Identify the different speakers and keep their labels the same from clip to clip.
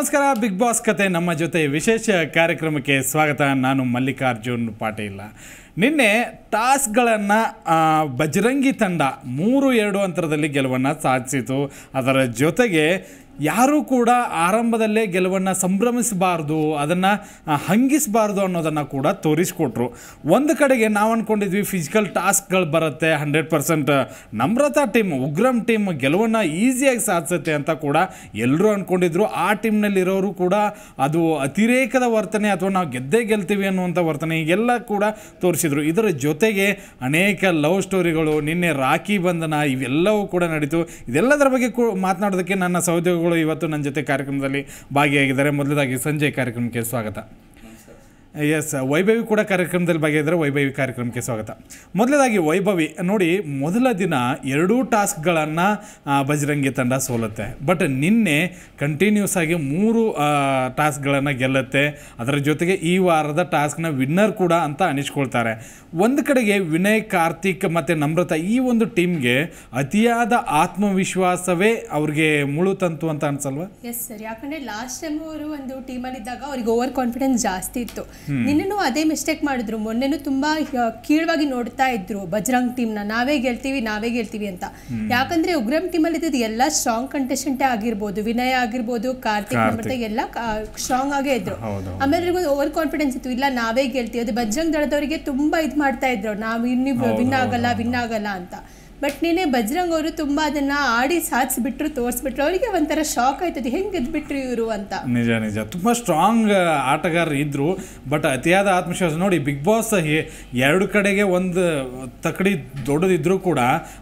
Speaker 1: ನಮಸ್ಕಾರ big boss ಕತೆ ನಮ್ಮ ಜೊತೆ ವಿಶೇಷ ಕಾರ್ಯಕ್ರಮಕ್ಕೆ ಸ್ವಾಗತ ನಾನು ಮಲ್ಲಿಕಾರ್ಜುನ್ ಪಾಟೀಲ ನಿನ್ನೆ ಟಾಸ್ಗಳನ್ನು ಬಜರಂಗಿ ತಂಡ ಮೂರು ಎರಡು ಅಂತರದಲ್ಲಿ ಗೆಲುವನ್ನು ಸಾಧಿಸಿತು ಅದರ ಜೊತೆಗೆ ಯಾರೂ ಕೂಡ ಆರಂಭದಲ್ಲೇ ಗೆಲುವನ್ನು ಸಂಭ್ರಮಿಸಬಾರ್ದು ಅದನ್ನು ಹಂಗಿಸಬಾರ್ದು ಅನ್ನೋದನ್ನು ಕೂಡ ತೋರಿಸ್ಕೊಟ್ರು ಒಂದು ಕಡೆಗೆ ನಾವು ಅಂದ್ಕೊಂಡಿದ್ವಿ ಫಿಸಿಕಲ್ ಟಾಸ್ಕ್ಗಳು ಬರುತ್ತೆ hundred percent Namrata team Ugram team ಗೆಲುವನ್ನು ಈಸಿಯಾಗಿ ಸಾಧಿಸುತ್ತೆ ಅಂತ ಕೂಡ ಎಲ್ಲರೂ ಅಂದ್ಕೊಂಡಿದ್ರು ಆ ಟೀಮ್ನಲ್ಲಿರೋರು ಕೂಡ ಅದು ಅತಿರೇಕದ ವರ್ತನೆ ಅಥವಾ ನಾವು ಗೆದ್ದೇ ಗೆಲ್ತೀವಿ ಅನ್ನುವಂಥ ವರ್ತನೆ ಎಲ್ಲ ಕೂಡ ತೋರಿಸಿದ್ರು ಇದರ ಜೊತೆಗೆ ಅನೇಕ ಲವ್ ಸ್ಟೋರಿಗಳು ನಿನ್ನೆ ರಾಖಿ ಬಂಧನ ಇವೆಲ್ಲವೂ ಕೂಡ ನಡೀತು ಇದೆಲ್ಲದರ ಬಗ್ಗೆ ಮಾತನಾಡೋದಕ್ಕೆ ನನ್ನ ಸೌದ್ಯೋಗಗಳು ಇವತ್ತು ನನ್ನ ಜೊತೆ ಕಾರ್ಯಕ್ರಮದಲ್ಲಿ ಭಾಗಿಯಾಗಿದ್ದಾರೆ ಮೊದಲದಾಗಿ ಸಂಜೆ ಕಾರ್ಯಕ್ರಮಕ್ಕೆ ಸ್ವಾಗತ ಎಸ್ ವೈಭವಿ ಕೂಡ ಕಾರ್ಯಕ್ರಮದಲ್ಲಿ ಭಾಗಿಯಾದರೆ ವೈಭವಿ ಕಾರ್ಯಕ್ರಮಕ್ಕೆ ಸ್ವಾಗತ ಮೊದಲದಾಗಿ ವೈಭವಿ ನೋಡಿ ಮೊದಲ ದಿನ ಎರಡೂ ಟಾಸ್ಕ್ಗಳನ್ನು ಬಜರಂಗಿ ತಂಡ ಸೋಲುತ್ತೆ ಬಟ್ ನಿನ್ನೆ ಕಂಟಿನ್ಯೂಸ್ ಆಗಿ ಮೂರು ಟಾಸ್ಕ್ಗಳನ್ನು ಗೆಲ್ಲುತ್ತೆ ಅದರ ಜೊತೆಗೆ ಈ ವಾರದ ಟಾಸ್ಕ್ನ ವಿನ್ನರ್ ಕೂಡ ಅಂತ ಅನಿಸ್ಕೊಳ್ತಾರೆ ಒಂದು ಕಡೆಗೆ ವಿನಯ್ ಕಾರ್ತಿಕ್ ಮತ್ತು ನಮ್ರತ ಈ ಒಂದು ಟೀಮ್ಗೆ ಅತಿಯಾದ ಆತ್ಮವಿಶ್ವಾಸವೇ ಅವ್ರಿಗೆ ತಂತು ಅಂತ ಅನ್ಸಲ್ವಾ
Speaker 2: ಎಸ್ ಸರ್ ಯಾಕಂದರೆ ಲಾಸ್ಟ್ ಟೈಮ್ ಅವರು ಒಂದು ಟೀಮಲ್ಲಿದ್ದಾಗ ಅವ್ರಿಗೆ ಓವರ್ ಕಾನ್ಫಿಡೆನ್ಸ್ ಜಾಸ್ತಿ ಇತ್ತು ನಿನ್ನೂ ಅದೇ ಮಿಸ್ಟೇಕ್ ಮಾಡಿದ್ರು ಮೊನ್ನೆನೂ ತುಂಬಾ ಕೀಳವಾಗಿ ನೋಡ್ತಾ ಇದ್ರು ಬಜರಂಗ್ ಟೀಮ್ನ ನಾವೇ ಗೆಲ್ತೀವಿ ನಾವೇ ಗೆಲ್ತೀವಿ ಅಂತ ಯಾಕಂದ್ರೆ ಉಗ್ರಂ ಟೀಮಲ್ಲಿ ಇದ್ದಿದ್ದು ಎಲ್ಲ ಸ್ಟ್ರಾಂಗ್ ಕಂಟೆಸ್ಟೆಂಟ್ ಆಗಿರ್ಬೋದು ವಿನಯ ಆಗಿರ್ಬೋದು ಕಾರ್ತಿಕ್ ಮತ್ತೆ ಎಲ್ಲ ಸ್ಟ್ರಾಂಗ್ ಆಗೇ ಇದ್ರು ಆಮೇಲೆ ಓವರ್ ಕಾನ್ಫಿಡೆನ್ಸ್ ಇತ್ತು ಇಲ್ಲ ನಾವೇ ಗೆಲ್ತೀವಿ ಅದು ಬಜರಂಗ್ ದಳದವರಿಗೆ ತುಂಬಾ ಇದ್ ಮಾಡ್ತಾ ಇದ್ರು ನಾವು ಇನ್ನಿ ವಿನ್ ಆಗಲ್ಲ ವಿನ್ ಆಗಲ್ಲ ಅಂತ ಬಟ್ ನೀನೇ ಬಜರಂಗ್ ಅವರು ತುಂಬ ಅದನ್ನು ಆಡಿ ಸಾಧಿಸಿಬಿಟ್ರು ತೋರಿಸ್ಬಿಟ್ರು ಅವರಿಗೆ ಒಂಥರ ಶಾಕ್ ಆಯ್ತದೆ ಹೆಂಗೆ ಗೆದ್ಬಿಟ್ರು ಇವರು ಅಂತ
Speaker 1: ನಿಜ ನಿಜ ತುಂಬ ಸ್ಟ್ರಾಂಗ್ ಆಟಗಾರರು ಇದ್ರು ಬಟ್ ಅತಿಯಾದ ಆತ್ಮವಿಶ್ವಾಸ ನೋಡಿ ಬಿಗ್ ಬಾಸ್ ಎರಡು ಕಡೆಗೆ ಒಂದು ತಕಡಿ ದೊಡ್ಡದಿದ್ರೂ ಕೂಡ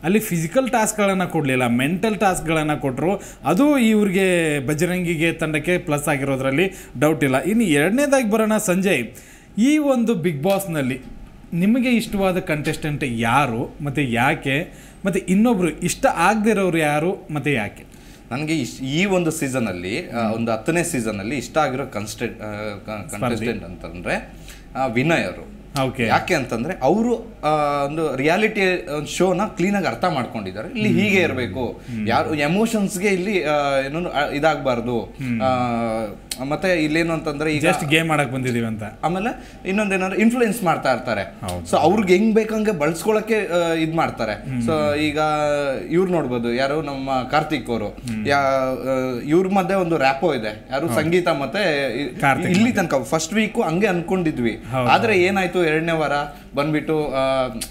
Speaker 1: ಅಲ್ಲಿ ಫಿಸಿಕಲ್ ಟಾಸ್ಕ್ಗಳನ್ನು ಕೊಡಲಿಲ್ಲ ಮೆಂಟಲ್ ಟಾಸ್ಕ್ಗಳನ್ನು ಕೊಟ್ಟರು ಅದು ಇವ್ರಿಗೆ ಬಜರಂಗಿಗೆ ತಂಡಕ್ಕೆ ಪ್ಲಸ್ ಆಗಿರೋದ್ರಲ್ಲಿ ಡೌಟ್ ಇಲ್ಲ ಇನ್ನು ಎರಡನೇದಾಗಿ ಬರೋಣ ಸಂಜಯ್ ಈ ಒಂದು ಬಿಗ್ ಬಾಸ್ನಲ್ಲಿ ನಿಮಗೆ ಇಷ್ಟವಾದ ಕಂಟೆಸ್ಟೆಂಟ್
Speaker 3: ಯಾರು ಮತ್ತು ಯಾಕೆ ಮತ್ತೆ ಇನ್ನೊಬ್ರು ಇಷ್ಟ ಆಗದಿರೋರು ಯಾರು ಮತ್ತೆ ಯಾಕೆ ನನಗೆ ಈ ಒಂದು ಸೀಸನ್ ಅಲ್ಲಿ ಒಂದು ಹತ್ತನೇ ಅಲ್ಲಿ ಇಷ್ಟ ಆಗಿರೋ ಕನ್ಸ್ಟೆಂಟ್ ಅಂತಂದ್ರೆ ವಿನಯ್ ಅವರು ಯಾಕೆ ಅಂತಂದ್ರೆ ಅವರು ಒಂದು ರಿಯಾಲಿಟಿ ಒಂದು ಶೋನ ಆಗಿ ಅರ್ಥ ಮಾಡ್ಕೊಂಡಿದ್ದಾರೆ ಇಲ್ಲಿ ಹೀಗೆ ಇರಬೇಕು ಯಾರು ಎಮೋಷನ್ಸ್ಗೆ ಇಲ್ಲಿ ಏನೋ ಇದಾಗಬಾರ್ದು ಮತ್ತೆ ಇಲ್ಲೇನು ಅಂತಂದ್ರೆ ಈಗ ಜಸ್ಟ್ ಗೇಮ್ ಮಾಡಕ್ ಬಂದಿದೀವಿ ಅಂತ ಆಮೇಲೆ ಇನ್ನೊಂದೇನಂದ್ರೆ ಇನ್ಫ್ಲೂಯೆನ್ಸ್ ಮಾಡ್ತಾ ಇರ್ತಾರೆ ಸೊ ಅವ್ರಿಗೆ ಹೆಂಗ್ ಬೇಕಂಗೆ ಬಳಸ್ಕೊಳಕ್ಕೆ ಇದ್ ಮಾಡ್ತಾರೆ ಸೊ ಈಗ ಇವ್ರು ನೋಡ್ಬೋದು ಯಾರು ನಮ್ಮ ಕಾರ್ತಿಕ್ ಅವರು ಯಾ ಇವ್ರ ಮಧ್ಯೆ ಒಂದು ರ್ಯಾಪೋ ಇದೆ ಯಾರು ಸಂಗೀತ ಮತ್ತೆ ಇಲ್ಲಿ ತನಕ ಫಸ್ಟ್ ವೀಕು ಹಂಗೆ ಅನ್ಕೊಂಡಿದ್ವಿ ಆದ್ರೆ ಏನಾಯ್ತು ಎರಡನೇ ವಾರ ಬಂದ್ಬಿಟ್ಟು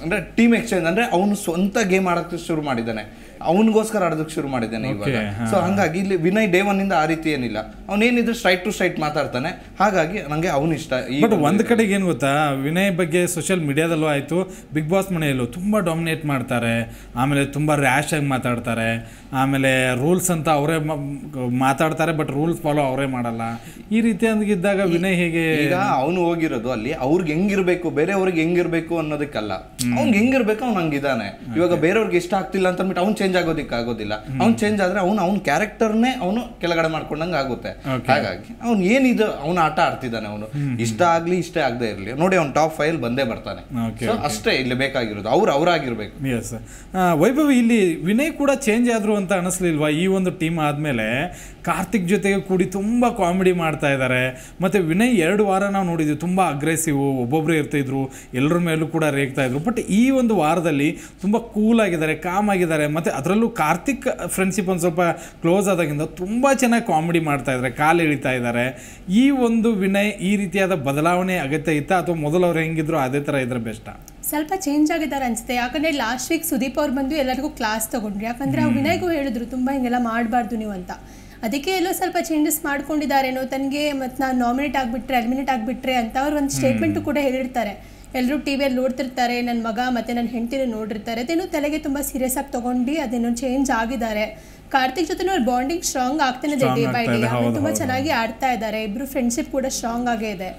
Speaker 3: ಅಂದ್ರೆ ಟೀಮ್ ಎಕ್ಸ್ಚೇಂಜ್ ಅಂದ್ರೆ ಅವನು ಸ್ವಂತ ಗೇಮ್ ಆಡಕ್ಕೆ ಶುರು ಮಾಡಿದ್ದಾನೆ ಅವನಿಗೋಸ್ಕರ ಆಡೋದಕ್ಕೆ ಶುರು ಮಾಡಿದ್ದೇನೆ ಇವಾಗ ಸೊ ಹಂಗಾಗಿ ಇಲ್ಲಿ ವಿನಯ್ ಡೇ ಒನ್ ಇಂದ ಆ ರೀತಿ ಏನಿಲ್ಲ ಅವನೇನಿದ್ರು ಸ್ಟ್ರೈಟ್ ಟು ಸ್ಟ್ರೈಟ್ ಮಾತಾಡ್ತಾನೆ ಹಾಗಾಗಿ ನನಗೆ ಅವನು ಇಷ್ಟ ಒಂದ್
Speaker 1: ಕಡೆಗೆ ಏನು ಗೊತ್ತಾ ವಿನಯ್ ಬಗ್ಗೆ ಸೋಷಿಯಲ್ ಮೀಡಿಯಾದಲ್ಲೂ ಆಯ್ತು ಬಿಗ್ ಬಾಸ್ ಮನೆಯಲ್ಲೂ ತುಂಬಾ ಡಾಮಿನೇಟ್ ಮಾಡ್ತಾರೆ ಆಮೇಲೆ ತುಂಬಾ ರ್ಯಾಶ್ ಆಗಿ ಮಾತಾಡ್ತಾರೆ ಆಮೇಲೆ ರೂಲ್ಸ್ ಅಂತ ಅವರೇ ಮಾತಾಡ್ತಾರೆ ಬಟ್ ರೂಲ್ಸ್ ಫಾಲೋ ಅವರೇ ಮಾಡಲ್ಲ ಈ ರೀತಿ ಇದ್ದಾಗ ವಿನಯ್
Speaker 3: ಹೇಗೆ ಈಗ ಅವನು ಹೋಗಿರೋದು ಅಲ್ಲಿ ಅವ್ರಿಗೆ ಹೆಂಗಿರ್ಬೇಕು ಬೇರೆಯವ್ರಿಗೆ ಹೆಂಗಿರ್ಬೇಕು ಅನ್ನೋದಕ್ಕಲ್ಲ ಅವ್ನ್ ಹೆಂಗಿರ್ಬೇಕು ಅವ್ನ ಹಂಗಿದ್ದಾನೆ ಇವಾಗ ಬೇರೆಯವ್ರಿಗೆ ಇಷ್ಟ ಆಗ್ತಿಲ್ಲ ಅಂತ ಅಂದ್ಬಿಟ್ಟು ಅವ್ನು ಚೇಂಜ್ ಚೇಂಜ್ ಆಗೋದಿಲ್ಲ ಅವ್ನು ಚೇಂಜ್ ಆದ್ರೆ ಅವನು ಅವ್ನ ಕ್ಯಾರೆಕ್ಟರ್ನೇ ಅವನು ಕೆಳಗಡೆ ಮಾಡ್ಕೊಂಡಂಗ ಆಗುತ್ತೆ ಹಾಗಾಗಿ ಅವ್ನು ಏನಿದು ಅವ್ನ ಆಟ ಆಡ್ತಿದ್ದಾನೆ ಅವನು ಇಷ್ಟ ಆಗ್ಲಿ ಇಷ್ಟ ಆಗದೆ ಇರಲಿ ನೋಡಿ ಅವ್ನು ಟಾಪ್ ಫೈಲ್ ಬಂದೇ ಬರ್ತಾನೆ ಅಷ್ಟೇ ಇಲ್ಲಿ ಬೇಕಾಗಿರೋದು ಅವ್ರು ಅವರಾಗಿರ್ಬೇಕು
Speaker 1: ಎಸ್ ವೈಭವ್ ಇಲ್ಲಿ ವಿನಯ್ ಕೂಡ ಚೇಂಜ್ ಆದ್ರು ಅಂತ ಅನಿಸ್ಲಿಲ್ವಾ ಈ ಒಂದು ಟೀಮ್ ಆದ್ಮೇಲೆ ಕಾರ್ತಿಕ್ ಜೊತೆಗೆ ಕೂಡಿ ತುಂಬಾ ಕಾಮಿಡಿ ಮಾಡ್ತಾ ಇದ್ದಾರೆ ಮತ್ತೆ ವಿನಯ್ ಎರಡು ವಾರ ನಾವು ನೋಡಿದ್ವಿ ತುಂಬಾ ಅಗ್ರೆಸಿವ್ ಒಬ್ಬೊಬ್ಬರು ಇರ್ತಿದ್ರು ಎಲ್ಲರ ಮೇಲೂ ಕೂಡ ರೇಗ್ತಾ ಇದ್ರು ಬಟ್ ಈ ಒಂದು ವಾರದಲ್ಲಿ ತುಂಬಾ ಕೂಲ್ ಆಗಿದ್ದಾರೆ ಕಾಮ್ ಆಗಿದ್ದಾರೆ ಮತ್ತೆ ಅದರಲ್ಲೂ ಕಾರ್ತಿಕ್ ಫ್ರೆಂಡ್ಶಿಪ್ ಒಂದು ಸ್ವಲ್ಪ ಕ್ಲೋಸ್ ಆದಾಗಿಂದ ತುಂಬ ಚೆನ್ನಾಗಿ ಕಾಮಿಡಿ ಮಾಡ್ತಾ ಇದ್ದಾರೆ ಕಾಲು ಎಳಿತಾ ಇದ್ದಾರೆ ಈ ಒಂದು ವಿನಯ್ ಈ ರೀತಿಯಾದ ಬದಲಾವಣೆ ಅಗತ್ಯ ಇತ್ತ ಅಥವಾ ಮೊದಲು ಅವ್ರು ಹೆಂಗಿದ್ರು ಅದೇ ಥರ ಇದ್ರೆ ಬೆಸ್ಟ್
Speaker 2: ಸ್ವಲ್ಪ ಚೇಂಜ್ ಆಗಿದ್ದಾರೆ ಅನ್ಸುತ್ತೆ ಯಾಕಂದರೆ ಲಾಸ್ಟ್ ವೀಕ್ ಸುದೀಪ್ ಅವ್ರು ಬಂದು ಎಲ್ಲರಿಗೂ ಕ್ಲಾಸ್ ತೊಗೊಂಡ್ರಿ ಯಾಕಂದರೆ ಆ ವಿನಯ್ಗೂ ಹೇಳಿದ್ರು ತುಂಬ ಹಿಂಗೆಲ್ಲ ಮಾಡಬಾರ್ದು ನೀವು ಅಂತ ಅದಕ್ಕೆ ಎಲ್ಲೋ ಸ್ವಲ್ಪ ಚೇಂಜಸ್ ಮಾಡ್ಕೊಂಡಿದ್ದಾರೆ ತನಗೆ ಮತ್ತು ನಾನು ನಾಮಿನೇಟ್ ಆಗಿಬಿಟ್ರೆ ಎಲಿಮಿನೇಟ್ ಆಗಿಬಿಟ್ರೆ ಅಂತ ಅವ್ರು ಒಂದು ಸ್ಟೇಟ್ಮೆಂಟು ಕೂಡ ಹೇಳಿರ್ತಾರೆ ಎಲ್ಲರೂ ಟಿ ವಿಯಲ್ಲಿ ನೋಡ್ತಿರ್ತಾರೆ ನನ್ನ ಮಗ ಮತ್ತು ನನ್ನ ಹೆಂಡತಿನ ನೋಡಿರ್ತಾರೆ ಅದೇನೋ ತಲೆಗೆ ತುಂಬ ಸೀರಿಯಸ್ ಆಗಿ ತೊಗೊಂಡು ಅದೇನೋ ಚೇಂಜ್ ಆಗಿದ್ದಾರೆ ಕಾರ್ತಿಕ್ ಜೊತೆನೂ ಅವ್ರ ಬಾಂಡಿಂಗ್ ಸ್ಟ್ರಾಂಗ್ ಆಗ್ತಾನೆ ಡೇ ಬೈ ತುಂಬಾ ಚೆನ್ನಾಗಿ ಆಡ್ತಾ ಇದ್ದಾರೆ ಇಬ್ರು ಫ್ರೆಂಡ್ಶಿಪ್ ಕೂಡ ಸ್ಟ್ರಾಂಗ್ ಆಗೇ ಇದೆ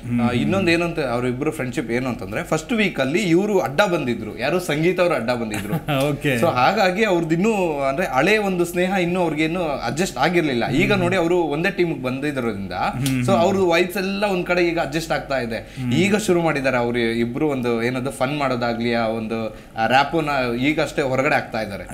Speaker 3: ಇನ್ನೊಂದು ಏನಂತ ಅವ್ರ ಇಬ್ರು ಫ್ರೆಂಡ್ಶಿಪ್ ಏನು ಅಂತಂದ್ರೆ ಫಸ್ಟ್ ವೀಕ್ ಅಲ್ಲಿ ಇವರು ಅಡ್ಡ ಬಂದಿದ್ರು ಯಾರು ಸಂಗೀತ ಅವರು ಅಡ್ಡ ಬಂದಿದ್ರು ಸೊ ಹಾಗಾಗಿ ಅವ್ರದ್ದು ಇನ್ನೂ ಅಂದ್ರೆ ಹಳೆ ಒಂದು ಸ್ನೇಹ ಇನ್ನೂ ಅವ್ರಿಗೇನು ಅಡ್ಜಸ್ಟ್ ಆಗಿರ್ಲಿಲ್ಲ ಈಗ ನೋಡಿ ಅವರು ಒಂದೇ ಟೀಮ್ ಬಂದಿದ್ರಿಂದ ಸೊ ಅವ್ರ ವೈಫ್ಸ್ ಎಲ್ಲ ಒಂದ್ ಕಡೆ ಈಗ ಅಡ್ಜಸ್ಟ್ ಆಗ್ತಾ ಇದೆ ಈಗ ಶುರು ಮಾಡಿದ್ದಾರೆ ಅವ್ರು ಇಬ್ರು ಒಂದು ಏನದು ಫನ್ ಮಾಡೋದಾಗ್ಲಿ ಆ ಒಂದು ರಾಪ್ ಈಗಷ್ಟೇ ಹೊರಗಡೆ ಆಗ್ತಾ ಇದ್ದಾರೆ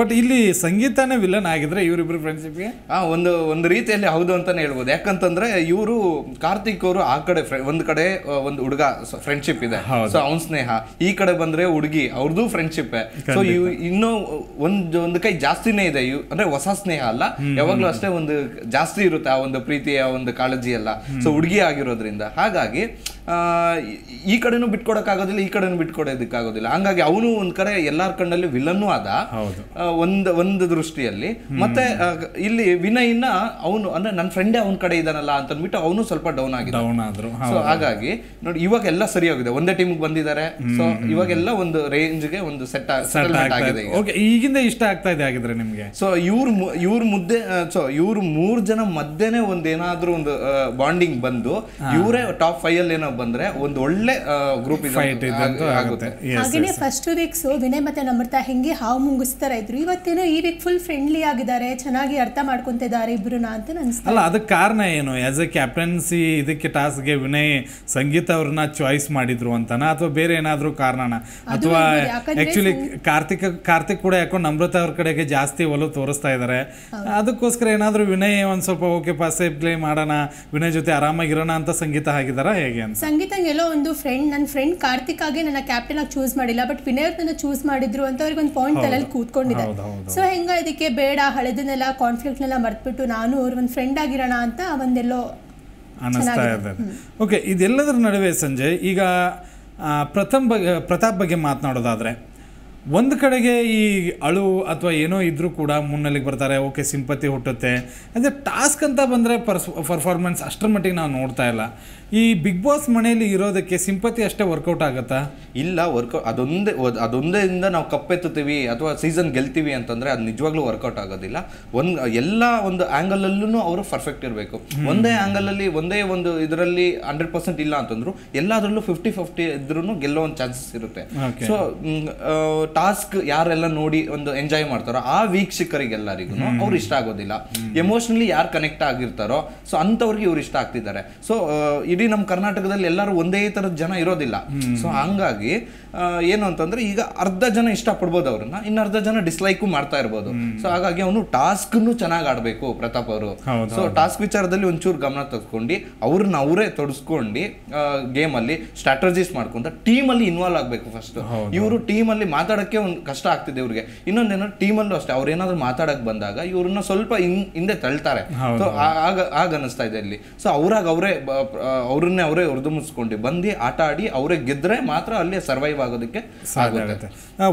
Speaker 3: ಬಟ್ ಇಲ್ಲಿ ಸಂಗೀತನೇ ವಿಲನ್ ಆಗಿದ್ರೆ ಇವರಿಬ್ರು ಫ್ರೆಂಡ್ಶಿಪ್ಗೆ ಹಾ ಒಂದು ಒಂದು ರೀತಿಯಲ್ಲಿ ಹೌದು ಅಂತಾನೆ ಹೇಳ್ಬೋದು ಯಾಕಂತಂದ್ರೆ ಇವರು ಕಾರ್ತಿಕ್ ಅವರು ಆ ಕಡೆ ಒಂದು ಕಡೆ ಒಂದು ಹುಡುಗ ಫ್ರೆಂಡ್ಶಿಪ್ ಇದೆ ಸೊ ಅವ್ನ ಸ್ನೇಹ ಈ ಕಡೆ ಬಂದ್ರೆ ಹುಡುಗಿ ಅವ್ರದ್ದು ಫ್ರೆಂಡ್ಶಿಪ್ ಸೊ ಇನ್ನೂ ಒಂದ್ ಒಂದ್ ಕೈ ಜಾಸ್ತಿನೇ ಇದೆ ಅಂದ್ರೆ ಹೊಸ ಸ್ನೇಹ ಅಲ್ಲ ಯಾವಾಗ್ಲೂ ಅಷ್ಟೇ ಒಂದು ಜಾಸ್ತಿ ಇರುತ್ತೆ ಆ ಒಂದು ಪ್ರೀತಿಯ ಒಂದು ಕಾಳಜಿ ಎಲ್ಲ ಸೊ ಹುಡುಗಿ ಆಗಿರೋದ್ರಿಂದ ಹಾಗಾಗಿ ಆ ಈ ಕಡೆನೂ ಆಗೋದಿಲ್ಲ ಈ ಕಡೆನೂ ಬಿಟ್ಕೊಡೋದಕ್ಕಾಗೋದಿಲ್ಲ ಹಂಗಾಗಿ ಅವನು ಒಂದ್ ಕಡೆ ಎಲ್ಲಾರ್ ಕಣ್ಣಲ್ಲಿ ವಿಲನ್ನೂ ಆದ ಒಂದ್ ಒಂದು ದೃಷ್ಟಿಯಲ್ಲಿ ಮತ್ತೆ ಇಲ್ಲಿ ವಿನಯ್ನ ಅವನು ಅಂದ್ರೆ ನನ್ನ ಫ್ರೆಂಡೇ ಅವನ ಕಡೆ ಇದಾನಲ್ಲ ಅಂತ ಅಂದ್ಬಿಟ್ಟು ಅವನು ಸ್ವಲ್ಪ ಡೌನ್ ಆಗಿದೆ ಡೌನ್ ಆದ್ರು ಸೊ ಹಾಗಾಗಿ ನೋಡಿ ಇವಾಗ ಎಲ್ಲ ಸರಿ ಹೋಗಿದೆ ಒಂದೇ ಟೀಮ್ ಬಂದಿದ್ದಾರೆ ಸೊ ಇವಾಗೆಲ್ಲ ಒಂದು ರೇಂಜ್ ಗೆ ಒಂದು ಸೆಟ್ ಆಗಿದೆ ಓಕೆ ಈಗಿಂದ ಇಷ್ಟ ಆಗ್ತಾ ಇದೆ ಆಗಿದ್ರೆ ನಿಮ್ಗೆ ಸೊ ಇವ್ರ ಇವ್ರ ಮುದ್ದೆ ಸೊ ಇವ್ರ ಮೂರ್ ಜನ ಮಧ್ಯೆನೆ ಒಂದ್ ಏನಾದ್ರು ಒಂದು ಬಾಂಡಿಂಗ್ ಬಂದು ಇವರೇ ಟಾಪ್ ಫೈವ್ ಅಲ್ಲಿ ಏನೋ ಬಂದ್ರೆ ಒಂದು ಒಳ್ಳೆ ಗ್ರೂಪ್ ಆಗುತ್ತೆ
Speaker 2: ಫಸ್ಟ್ ವೀಕ್ಸ್ ವಿನಯ್ ಮತ್ತೆ ನಮ್ರತಾ ಹೆಂಗೆ ಹಾವು ಮುಂಗಿಸ್ತಾರ ಇದ್ರು ಇವತ್ತೇನೋ ಈ ವೀಕ್ ಫುಲ್ ಫ್ರೆಂಡ್ಲಿ ಆಗಿದ್ದಾರೆ ಚೆನ್ನಾಗಿ ಅರ್ಥ ಮಾಡ್ಕೊಂತಿದ್ದಾರೆ ಇಬ್ಬರನ್ನ ಅಂತ ಅನಿಸ್ತದೆ ಅಲ್ಲ
Speaker 1: ಅದಕ್ಕೆ ಕಾರಣ ಏನು ಆಸ್ ಎ ಕ್ಯಾಪ್ಟನ್ಸಿ ಇದಕ್ಕೆ ಟಾಸ್ಗೆ ವಿನಯ್ ಸಂಗೀತ ಅವ್ರನ್ನ ಚಾಯ್ಸ್ ಮಾಡಿದ್ರು ಅಂತನ ಅಥವಾ ಬೇರೆ ಏನಾದರೂ ಕಾರಣನ ಅಥವಾ ಆಕ್ಚುಲಿ ಕಾರ್ತಿಕ್ ಕಾರ್ತಿಕ್ ಕೂಡ ಯಾಕೋ ಅಮೃತ ಅವ್ರ ಕಡೆಗೆ ಜಾಸ್ತಿ ಒಲವು ತೋರಿಸ್ತಾ ಇದ್ದಾರೆ ಅದಕ್ಕೋಸ್ಕರ ಏನಾದರೂ ವಿನಯ್ ಒಂದು ಸ್ವಲ್ಪ ಓಕೆ ಪಾಸೆ ಪ್ಲೇ ಮಾಡೋಣ ವಿನಯ್ ಜೊತೆ ಆರಾಮಾಗಿರೋಣ ಅಂತ ಸಂಗೀತ ಹಾಕಿದಾರ ಹೇಗೆ ಅಂತ
Speaker 2: ಸಂಗೀತ ಎಲ್ಲೋ ಒಂದು ಫ್ರೆಂಡ್ ನನ್ನ ಫ್ರೆಂಡ್ ಕಾರ್ತಿಕ್ ಆಗಿ ನನ್ನ ಕ್ಯಾಪ್ಟನ್ ಆಗಿ ಚೂಸ್ ಮಾಡಿಲ್ಲ ಬಟ್ ವಿನಯ್ ಅವ್ರನ್ನ ಚೂಸ್ ಮಾಡಿದ್ರು ಅಂತ ಅವ್ರಿಗೆ ಒಂದು ಪಾಯಿಂಟ್ ಅಲ್ಲಿ ಕೂತ್ಕೊಂಡಿದ್ದಾರೆ ಸೊ ಹೆಂಗ ಇದಕ್ಕೆ ಬೇಡ ಬೇಡ ಹಳೆದನ್ನೆಲ್ಲ ಕಾನ್ಫ್ಲಿಕ್ಟ್ನೆಲ್ಲ ಮರ್ತ್ಬಿಟ್ಟು ನಾನು ಅವ್ರ ಒಂದು ಫ್ರೆಂಡ್ ಆಗಿರೋಣ ಅಂತ ಒಂದೆಲ್ಲೋ
Speaker 1: ಅನ್ನಿಸ್ತಾ ಇದ್ದಾರೆ ಓಕೆ ಇದೆಲ್ಲದರ ನಡುವೆ ಸಂಜೆ ಈಗ ಪ್ರಥಮ್ ಬಗ್ಗೆ ಪ್ರತಾಪ್ ಬಗ್ಗೆ ಮಾತನಾಡೋದಾದ್ರೆ ಒಂದು ಕಡೆಗೆ ಈ ಅಳು ಅಥವಾ ಏನೋ ಇದ್ರೂ ಕೂಡ ಮುನ್ನೆಲೆಗೆ ಬರ್ತಾರೆ ಓಕೆ ಸಿಂಪತಿ ಹುಟ್ಟುತ್ತೆ ಅಂದರೆ ಟಾಸ್ಕ್ ಅಂತ ಬಂದರೆ ಪರ್ಸ್ ಪರ್ಫಾರ್ಮೆನ್ಸ್ ಅಷ್ಟರ ಮಟ್ಟಿಗೆ ನಾವು ನೋಡ್ತಾ ಇಲ್ಲ
Speaker 3: ಈ ಬಿಗ್ ಬಾಸ್ ಮನೆಯಲ್ಲಿ ಇರೋದಕ್ಕೆ ಸಿಂಪತಿ ಅಷ್ಟೇ ವರ್ಕೌಟ್ ಆಗುತ್ತಾ ಇಲ್ಲ ವರ್ಕೌಟ್ ಅದೊಂದೇ ಅದೊಂದೇ ಇಂದ ನಾವು ಕಪ್ಪೆತ್ತುತ್ತೀವಿ ಅಥವಾ ಸೀಸನ್ ಗೆಲ್ತೀವಿ ಅಂತಂದರೆ ಅದು ನಿಜವಾಗ್ಲೂ ವರ್ಕೌಟ್ ಆಗೋದಿಲ್ಲ ಒಂದು ಎಲ್ಲ ಒಂದು ಆ್ಯಂಗಲಲ್ಲೂ ಅವರು ಪರ್ಫೆಕ್ಟ್ ಇರಬೇಕು ಒಂದೇ ಆ್ಯಂಗಲಲ್ಲಿ ಒಂದೇ ಒಂದು ಇದರಲ್ಲಿ ಹಂಡ್ರೆಡ್ ಪರ್ಸೆಂಟ್ ಇಲ್ಲ ಅಂತಂದ್ರು ಎಲ್ಲದರಲ್ಲೂ ಫಿಫ್ಟಿ ಫಿಫ್ಟಿ ಇದ್ರೂ ಗೆಲ್ಲೋ ಒಂದು ಚಾನ್ಸಸ್ ಇರುತ್ತೆ ಸೊ ಟಾಸ್ಕ್ ಯಾರೆಲ್ಲ ನೋಡಿ ಒಂದು ಎಂಜಾಯ್ ಮಾಡ್ತಾರೋ ಆ ವೀಕ್ಷಕರಿಗೆ ವೀಕ್ಷಕರಿಗೆಲ್ಲರಿಗೂ ಅವ್ರು ಇಷ್ಟ ಆಗೋದಿಲ್ಲ ಎಮೋಷನಲಿ ಯಾರು ಕನೆಕ್ಟ್ ಆಗಿರ್ತಾರೋ ಸೊ ಅಂಥವ್ರಿಗೆ ಇವ್ರು ಇಷ್ಟ ಆಗ್ತಿದ್ದಾರೆ ಸೊ ಇಡೀ ನಮ್ಮ ಕರ್ನಾಟಕದಲ್ಲಿ ಎಲ್ಲರೂ ಒಂದೇ ತರದ ಜನ ಇರೋದಿಲ್ಲ ಸೊ ಹಂಗಾಗಿ ಏನು ಅಂತಂದ್ರೆ ಈಗ ಅರ್ಧ ಜನ ಪಡ್ಬೋದು ಅವ್ರನ್ನ ಇನ್ನು ಅರ್ಧ ಜನ ಡಿಸ್ಲೈಕು ಮಾಡ್ತಾ ಇರ್ಬೋದು ಸೊ ಹಾಗಾಗಿ ಅವನು ಟಾಸ್ಕ್ನು ಚೆನ್ನಾಗಿ ಆಡಬೇಕು ಪ್ರತಾಪ್ ಅವರು ಸೊ ಟಾಸ್ಕ್ ವಿಚಾರದಲ್ಲಿ ಒಂಚೂರು ಗಮನ ತಗೊಂಡು ಅವ್ರನ್ನ ಅವರೇ ತೊಡಸ್ಕೊಂಡು ಗೇಮಲ್ಲಿ ಸ್ಟ್ರಾಟಜೀಸ್ ಮಾಡ್ಕೊಂತ ಟೀಮಲ್ಲಿ ಇನ್ವಾಲ್ವ್ ಆಗಬೇಕು ಫಸ್ಟ್ ಇವರು ಟೀಮ್ ಅಲ್ಲಿ ಮಾತಾಡ ಮಾತಾಡೋಕ್ಕೆ ಒಂದು ಕಷ್ಟ ಆಗ್ತಿದೆ ಇವ್ರಿಗೆ ಇನ್ನೊಂದೇನೋ ಟೀಮಲ್ಲೂ ಅಷ್ಟೇ ಅವ್ರು ಏನಾದ್ರು ಮಾತಾಡಕ್ಕೆ ಬಂದಾಗ ಇವ್ರನ್ನ ಸ್ವಲ್ಪ ಹಿಂದೆ ತಳ್ತಾರೆ ಸೊ ಆಗ ಆಗ ಅನ್ನಿಸ್ತಾ ಇದೆ ಇಲ್ಲಿ ಸೊ ಅವ್ರಾಗ ಅವರೇ ಅವ್ರನ್ನೇ ಅವರೇ ಮುಸ್ಕೊಂಡು ಬಂದು ಆಟ ಆಡಿ ಅವರೇ ಗೆದ್ದರೆ ಮಾತ್ರ ಅಲ್ಲಿ ಸರ್ವೈವ್ ಆಗೋದಕ್ಕೆ ಆಗುತ್ತೆ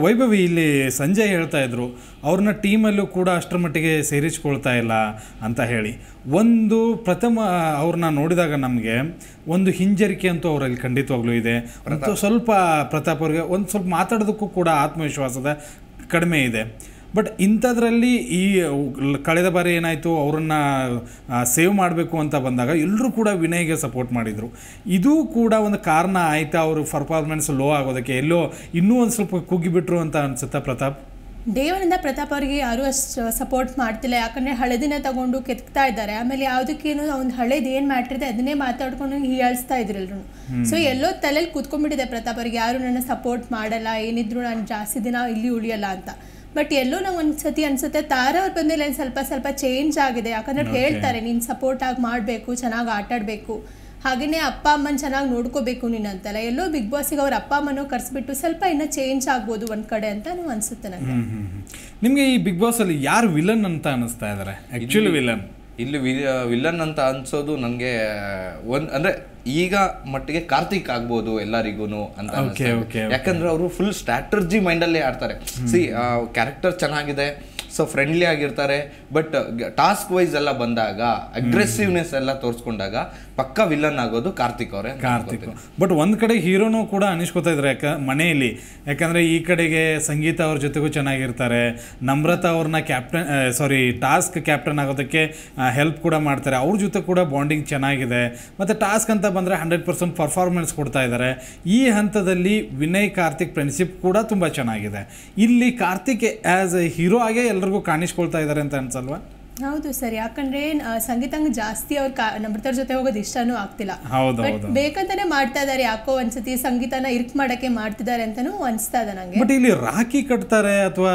Speaker 1: ವೈಭವಿ ಇಲ್ಲಿ ಸಂಜೆ ಹೇಳ್ತಾ ಇದ್ರು ಅವ್ರನ್ನ ಟೀಮಲ್ಲೂ ಕೂಡ ಅಷ್ಟರ ಮಟ್ಟಿಗೆ ಸೇರಿಸ್ಕೊಳ್ತಾ ಇಲ್ಲ ಅಂತ ಹೇಳಿ ಒಂದು ಪ್ರಥಮ ಅವ್ರನ್ನ ನೋಡಿದಾಗ ನಮಗೆ ಒಂದು ಹಿಂಜರಿಕೆ ಅಂತೂ ಅವರಲ್ಲಿ ಖಂಡಿತವಾಗ್ಲೂ ಇದೆ ಸ್ವಲ್ಪ ಪ್ರತಾಪ್ ಅವ್ರಿಗೆ ಒಂದು ಸ್ವಲ್ಪ ಮಾತಾಡೋದಕ್ಕೂ ಕೂಡ ಆತ್ಮ ಆತ್ಮವಿಶ್ವಾಸದ ಕಡಿಮೆ ಇದೆ ಬಟ್ ಇಂಥದ್ರಲ್ಲಿ ಈ ಕಳೆದ ಬಾರಿ ಏನಾಯಿತು ಅವರನ್ನು ಸೇವ್ ಮಾಡಬೇಕು ಅಂತ ಬಂದಾಗ ಎಲ್ಲರೂ ಕೂಡ ವಿನಯ್ಗೆ ಸಪೋರ್ಟ್ ಮಾಡಿದರು ಇದು ಕೂಡ ಒಂದು ಕಾರಣ ಆಯಿತಾ ಅವರು ಪರ್ಫಾರ್ಮೆನ್ಸ್ ಲೋ ಆಗೋದಕ್ಕೆ ಎಲ್ಲೋ ಇನ್ನೂ ಒಂದು ಸ್ವಲ್ಪ ಕುಗ್ಗಿಬಿಟ್ರು ಅಂತ ಅನಿಸುತ್ತಾ ಪ್ರತಾಪ್
Speaker 2: ದೇವರಿಂದ ಪ್ರತಾಪ್ ಅವರಿಗೆ ಯಾರೂ ಅಷ್ಟು ಸಪೋರ್ಟ್ ಮಾಡ್ತಿಲ್ಲ ಯಾಕಂದರೆ ಹಳೆದಿನ ತಗೊಂಡು ಕೆತ್ತಾ ಇದ್ದಾರೆ ಆಮೇಲೆ ಯಾವುದಕ್ಕೇನು ಒಂದು ಹಳೇದು ಏನು ಅದನ್ನೇ ಮಾತಾಡ್ಕೊಂಡು ಹೀಯಾಳಿಸ್ತಾ ಇದ್ರು ಸೊ ಎಲ್ಲೋ ತಲೆಯಲ್ಲಿ ಕೂತ್ಕೊಂಡ್ಬಿಟ್ಟಿದೆ ಪ್ರತಾಪ್ ಅವ್ರಿಗೆ ಯಾರು ನನ್ನ ಸಪೋರ್ಟ್ ಮಾಡಲ್ಲ ಏನಿದ್ರು ನಾನು ಜಾಸ್ತಿ ದಿನ ಇಲ್ಲಿ ಉಳಿಯಲ್ಲ ಅಂತ ಬಟ್ ಎಲ್ಲೋ ನಂಗೆ ಸತಿ ಅನ್ಸುತ್ತೆ ತಾರಾ ಅವ್ರ ಬಂದಮೇಲೆ ಸ್ವಲ್ಪ ಸ್ವಲ್ಪ ಚೇಂಜ್ ಆಗಿದೆ ಯಾಕಂದ್ರೆ ಹೇಳ್ತಾರೆ ನೀನು ಸಪೋರ್ಟ್ ಆಗಿ ಮಾಡಬೇಕು ಚೆನ್ನಾಗಿ ಆಟಾಡಬೇಕು ಹಾಗೆಯೇ ಅಪ್ಪ ಅಮ್ಮನ ಚೆನ್ನಾಗಿ ನೋಡ್ಕೋಬೇಕು ನೀನು ಅಂತಲ್ಲ ಎಲ್ಲೋ ಬಿಗ್ ಬಾಸಿಗೆ ಅವ್ರ ಅಪ್ಪ ಅಮ್ಮನ ಕರೆಸ್ಬಿಟ್ಟು ಸ್ವಲ್ಪ ಇನ್ನೂ ಚೇಂಜ್ ಆಗ್ಬೋದು ಒಂದು ಕಡೆ ಅಂತ ನಾವು ಅನಿಸುತ್ತೆ ನನಗೆ
Speaker 3: ನಿಮಗೆ ಈ ಬಿಗ್ ಬಾಸಲ್ಲಿ ಯಾರು ವಿಲನ್ ಅಂತ ಅನಿಸ್ತಾ ಇದ್ದಾರೆ ಆ್ಯಕ್ಚುಲಿ ವಿಲನ್ ಇಲ್ಲಿ ವಿಲನ್ ಅಂತ ಅನ್ಸೋದು ನನಗೆ ಒಂದು ಅಂದರೆ ಈಗ ಮಟ್ಟಿಗೆ ಕಾರ್ತಿಕ್ ಆಗ್ಬೋದು ಎಲ್ಲರಿಗೂ ಅಂತ ಯಾಕಂದ್ರೆ ಅವರು ಫುಲ್ ಸ್ಟ್ರಾಟರ್ಜಿ ಮೈಂಡಲ್ಲೇ ಆಡ್ತಾರೆ ಸಿ ಕ್ಯಾರೆಕ್ಟರ್ ಚೆನ್ನಾಗಿದೆ ಸೊ ಫ್ರೆಂಡ್ಲಿ ಆಗಿರ್ತಾರೆ ಬಟ್ ಟಾಸ್ಕ್ ವೈಸ್ ಎಲ್ಲ ಬಂದಾಗ ಅಗ್ರೆಸಿವ್ನೆಸ್ ಎಲ್ಲ ತೋರಿಸ್ಕೊಂಡಾಗ ಪಕ್ಕ ವಿಲನ್ ಆಗೋದು ಕಾರ್ತಿಕ್ ಅವರೇ ಕಾರ್ತಿಕ್ ಬಟ್ ಒಂದ್ ಕಡೆ ಹೀರೋನು ಕೂಡ ಅನಿಸ್ಕೊತಾ ಇದ್ರೆ ಮನೆಯಲ್ಲಿ ಯಾಕಂದ್ರೆ ಈ
Speaker 1: ಕಡೆಗೆ ಸಂಗೀತ ಅವ್ರ ಜೊತೆಗೂ ಚೆನ್ನಾಗಿರ್ತಾರೆ ನಮ್ರತಾ ಅವ್ರನ್ನ ಕ್ಯಾಪ್ಟನ್ ಸಾರಿ ಟಾಸ್ಕ್ ಕ್ಯಾಪ್ಟನ್ ಆಗೋದಕ್ಕೆ ಹೆಲ್ಪ್ ಕೂಡ ಮಾಡ್ತಾರೆ ಅವ್ರ ಜೊತೆ ಕೂಡ ಬಾಂಡಿಂಗ್ ಚೆನ್ನಾಗಿದೆ ಮತ್ತು ಟಾಸ್ಕ್ ಅಂತ ಬಂದರೆ ಹಂಡ್ರೆಡ್ ಪರ್ಸೆಂಟ್ ಪರ್ಫಾರ್ಮೆನ್ಸ್ ಕೊಡ್ತಾ ಇದ್ದಾರೆ ಈ ಹಂತದಲ್ಲಿ ವಿನಯ್ ಕಾರ್ತಿಕ್ ಫ್ರೆಂಡ್ಶಿಪ್ ಕೂಡ ತುಂಬಾ ಚೆನ್ನಾಗಿದೆ ಇಲ್ಲಿ ಕಾರ್ತಿಕ್ ಆಸ್ ಎ ಹೀರೋ ಆಗೇ ಎಲ್ಲರೂ ಪ್ರತಿಯೊಬ್ಬರಿಗೂ ಕಾಣಿಸ್ಕೊಳ್ತಾ ಇದ್ದಾರೆ ಅಂತ ಅನ್ಸಲ್ವಾ
Speaker 2: ಹೌದು ಸರ್ ಯಾಕಂದ್ರೆ ಸಂಗೀತ ಜಾಸ್ತಿ ಅವ್ರ ನಮ್ರತರ ಜೊತೆ ಹೋಗೋದು ಇಷ್ಟನೂ ಆಗ್ತಿಲ್ಲ ಬೇಕಂತಾನೆ ಮಾಡ್ತಾ ಇದಾರೆ ಯಾಕೋ ಒಂದ್ಸತಿ ಸಂಗೀತನ ಇರ್ಕ್ ಮಾಡಕ್ಕೆ ಮಾಡ್ತಿದ್ದಾರೆ ಅಂತಾನು ಅನ್ಸ್ತಾ ಇದೆ ನಂಗೆ
Speaker 1: ಬಟ್ ಇಲ್ಲಿ ರಾಖಿ ಕಟ್ತಾರೆ ಅಥವಾ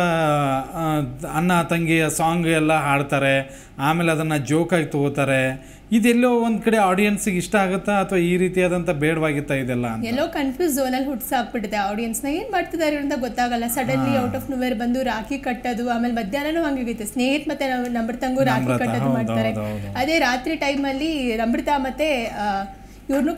Speaker 1: ಅಣ್ಣ ತಂಗಿಯ ಸಾಂಗ್ ಎಲ್ಲ ಹಾಡ್ತಾರೆ ಆಮೇಲೆ ಅದನ್ನ ಜೋಕಾಗಿ ತಗೋತಾರೆ ಇದೆಲ್ಲೋ ಒಂದ್ ಕಡೆ ಆಡಿಯನ್ಸ್ ಇಷ್ಟ ಆಗುತ್ತಾ ಅಥವಾ ಈ ರೀತಿಯಾದಂತ ಬೇಡವಾಗಿತ್ತಾ ಇದೆಲ್ಲ
Speaker 2: ಎಲ್ಲೋ ಕನ್ಫ್ಯೂಸ್ ಝೋನಲ್ಲಿ ಆಡಿಯನ್ಸ್ ನ ಏನ್ ಮಾಡ್ತಿದ್ದಾರೆ ಅಂತ ಗೊತ್ತಾಗಲ್ಲ ಸಡನ್ಲಿ ಔಟ್ ಆಫ್ ನೋವೇರ್ ಬಂದು ರಾಖಿ ಕಟ್ಟೋದು ಆಮೇಲೆ ಮಧ್ಯಾಹ್ನನೂ ಹಂಗಾಗೈತೆ ಸ್ನೇಹಿತ ಮತ್ತೆ ನಂಬರ್ ತಂಗು ರಾಖಿ ಕಟ್ಟೋದು ಮಾಡ್ತಾರೆ ಅದೇ ರಾತ್ರಿ ಟೈಮಲ್ಲಿ ನಮ್ರತಾ ಮತ್ತೆ ಇವ್ರನ್ನೂ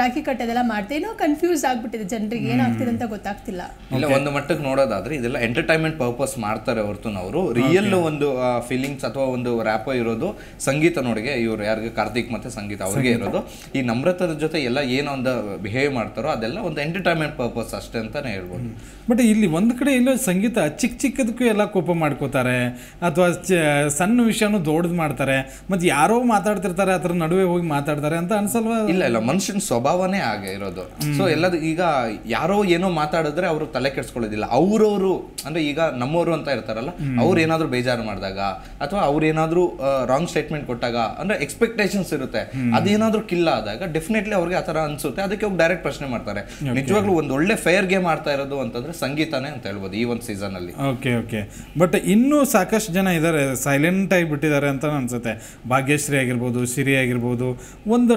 Speaker 2: ರಾಖಿ ಕಟ್ಟೋದೆಲ್ಲ ಮಾಡ್ತಾ ಏನೋ ಕನ್ಫ್ಯೂಸ್ ಆಗ್ಬಿಟ್ಟಿದೆ ಜನರಿಗೆ ಏನಾಗ್ತಿದೆ ಅಂತ ಗೊತ್ತಾಗ್ತಿಲ್ಲ
Speaker 3: ಇಲ್ಲ ಒಂದು ಮಟ್ಟಕ್ಕೆ ನೋಡೋದಾದ್ರೆ ಇದೆಲ್ಲ ಎಂಟರ್ಟೈನ್ಮೆಂಟ್ ಪರ್ಪಸ್ ಮಾಡ್ತಾರೆ ಹೊರತು ಅವರು ರಿಯಲ್ ಒಂದು ಫೀಲಿಂಗ್ಸ್ ಅಥವಾ ಒಂದು ರ್ಯಾಪ್ ಇರೋದು ಸಂಗೀತ ನೋಡಿಗೆ ಇವ್ರು ಯಾರಿಗೆ ಕಾರ್ತಿಕ್ ಮತ್ತೆ ಸಂಗೀತ ಅವ್ರಿಗೆ ಇರೋದು ಈ ನಮ್ರತದ ಜೊತೆ ಎಲ್ಲ ಏನೋ ಒಂದು ಬಿಹೇವ್ ಮಾಡ್ತಾರೋ ಅದೆಲ್ಲ ಒಂದು ಎಂಟರ್ಟೈನ್ಮೆಂಟ್ ಪರ್ಪಸ್ ಅಷ್ಟೇ ಅಂತಾನೆ ಹೇಳ್ಬೋದು
Speaker 1: ಬಟ್ ಇಲ್ಲಿ ಒಂದು ಕಡೆ ಇಲ್ಲೋ ಸಂಗೀತ ಚಿಕ್ಕ ಚಿಕ್ಕದಕ್ಕೂ ಎಲ್ಲ ಕೋಪ ಮಾಡ್ಕೋತಾರೆ ಅಥವಾ ಸಣ್ಣ ವಿಷಯನೂ ದೊಡ್ಡದು ಮಾಡ್ತಾರೆ ಮತ್ತೆ ಯಾರೋ ಮಾತಾಡ್ತಿರ್ತಾರೆ ಅದ್ರ ನಡುವೆ ಹೋಗಿ ಮಾತಾಡ್ತಾರೆ ಅಂತ ಅನ್ಸಲ್ವಾ ಇಲ್ಲ ಇಲ್ಲ
Speaker 3: ಮನುಷ್ಯನ ಸ್ವಭಾವನೇ ಹಾಗೆ ಇರೋದು ಸೊ ಎಲ್ಲದು ಈಗ ಯಾರೋ ಏನೋ ಮಾತಾಡಿದ್ರೆ ಅವರು ತಲೆ ಕೆಡ್ಸ್ಕೊಳ್ಳೋದಿಲ್ಲ ಅವ್ರವರು ಅಂದ್ರೆ ಈಗ ನಮ್ಮವರು ಅಂತ ಇರ್ತಾರಲ್ಲ ಅವ್ರು ಏನಾದ್ರು ಬೇಜಾರು ಮಾಡಿದಾಗ ಅಥವಾ ಅವ್ರು ಏನಾದ್ರು ರಾಂಗ್ ಸ್ಟೇಟ್ಮೆಂಟ್ ಕೊಟ್ಟಾಗ ಅಂದ್ರೆ ಎಕ್ಸ್ಪೆಕ್ಟೇಷನ್ಸ್ ಇರುತ್ತೆ ಅದೇನಾದ್ರೂ ಕಿಲ್ಲ ಆದಾಗ ಡೆಫಿನೆಟ್ಲಿ ಅವ್ರಿಗೆ ಆತರ ಅನ್ಸುತ್ತೆ ಅದಕ್ಕೆ ಅವ್ರು ಡೈರೆಕ್ಟ್ ಪ್ರಶ್ನೆ ಮಾಡ್ತಾರೆ ನಿಜವಾಗ್ಲೂ ಒಂದ್ ಒಳ್ಳೆ ಫೇರ್ ಗೇಮ್ ಆಡ್ತಾ ಇರೋದು ಅಂತಂದ್ರೆ ಸಂಗೀತನೇ ಅಂತ ಹೇಳ್ಬೋದು ಈ ಒಂದು ಸೀಸನ್ ಅಲ್ಲಿ
Speaker 1: ಓಕೆ ಓಕೆ ಬಟ್ ಇನ್ನೂ ಸಾಕಷ್ಟು ಜನ ಇದ್ದಾರೆ ಸೈಲೆಂಟ್ ಆಗಿ ಬಿಟ್ಟಿದ್ದಾರೆ ಅಂತ ಅನ್ಸುತ್ತೆ ಭಾಗ್ಯಶ್ರೀ ಆಗಿರ್ಬೋದು ಸಿರಿ ಆಗಿರ್ಬೋದು ಒಂದು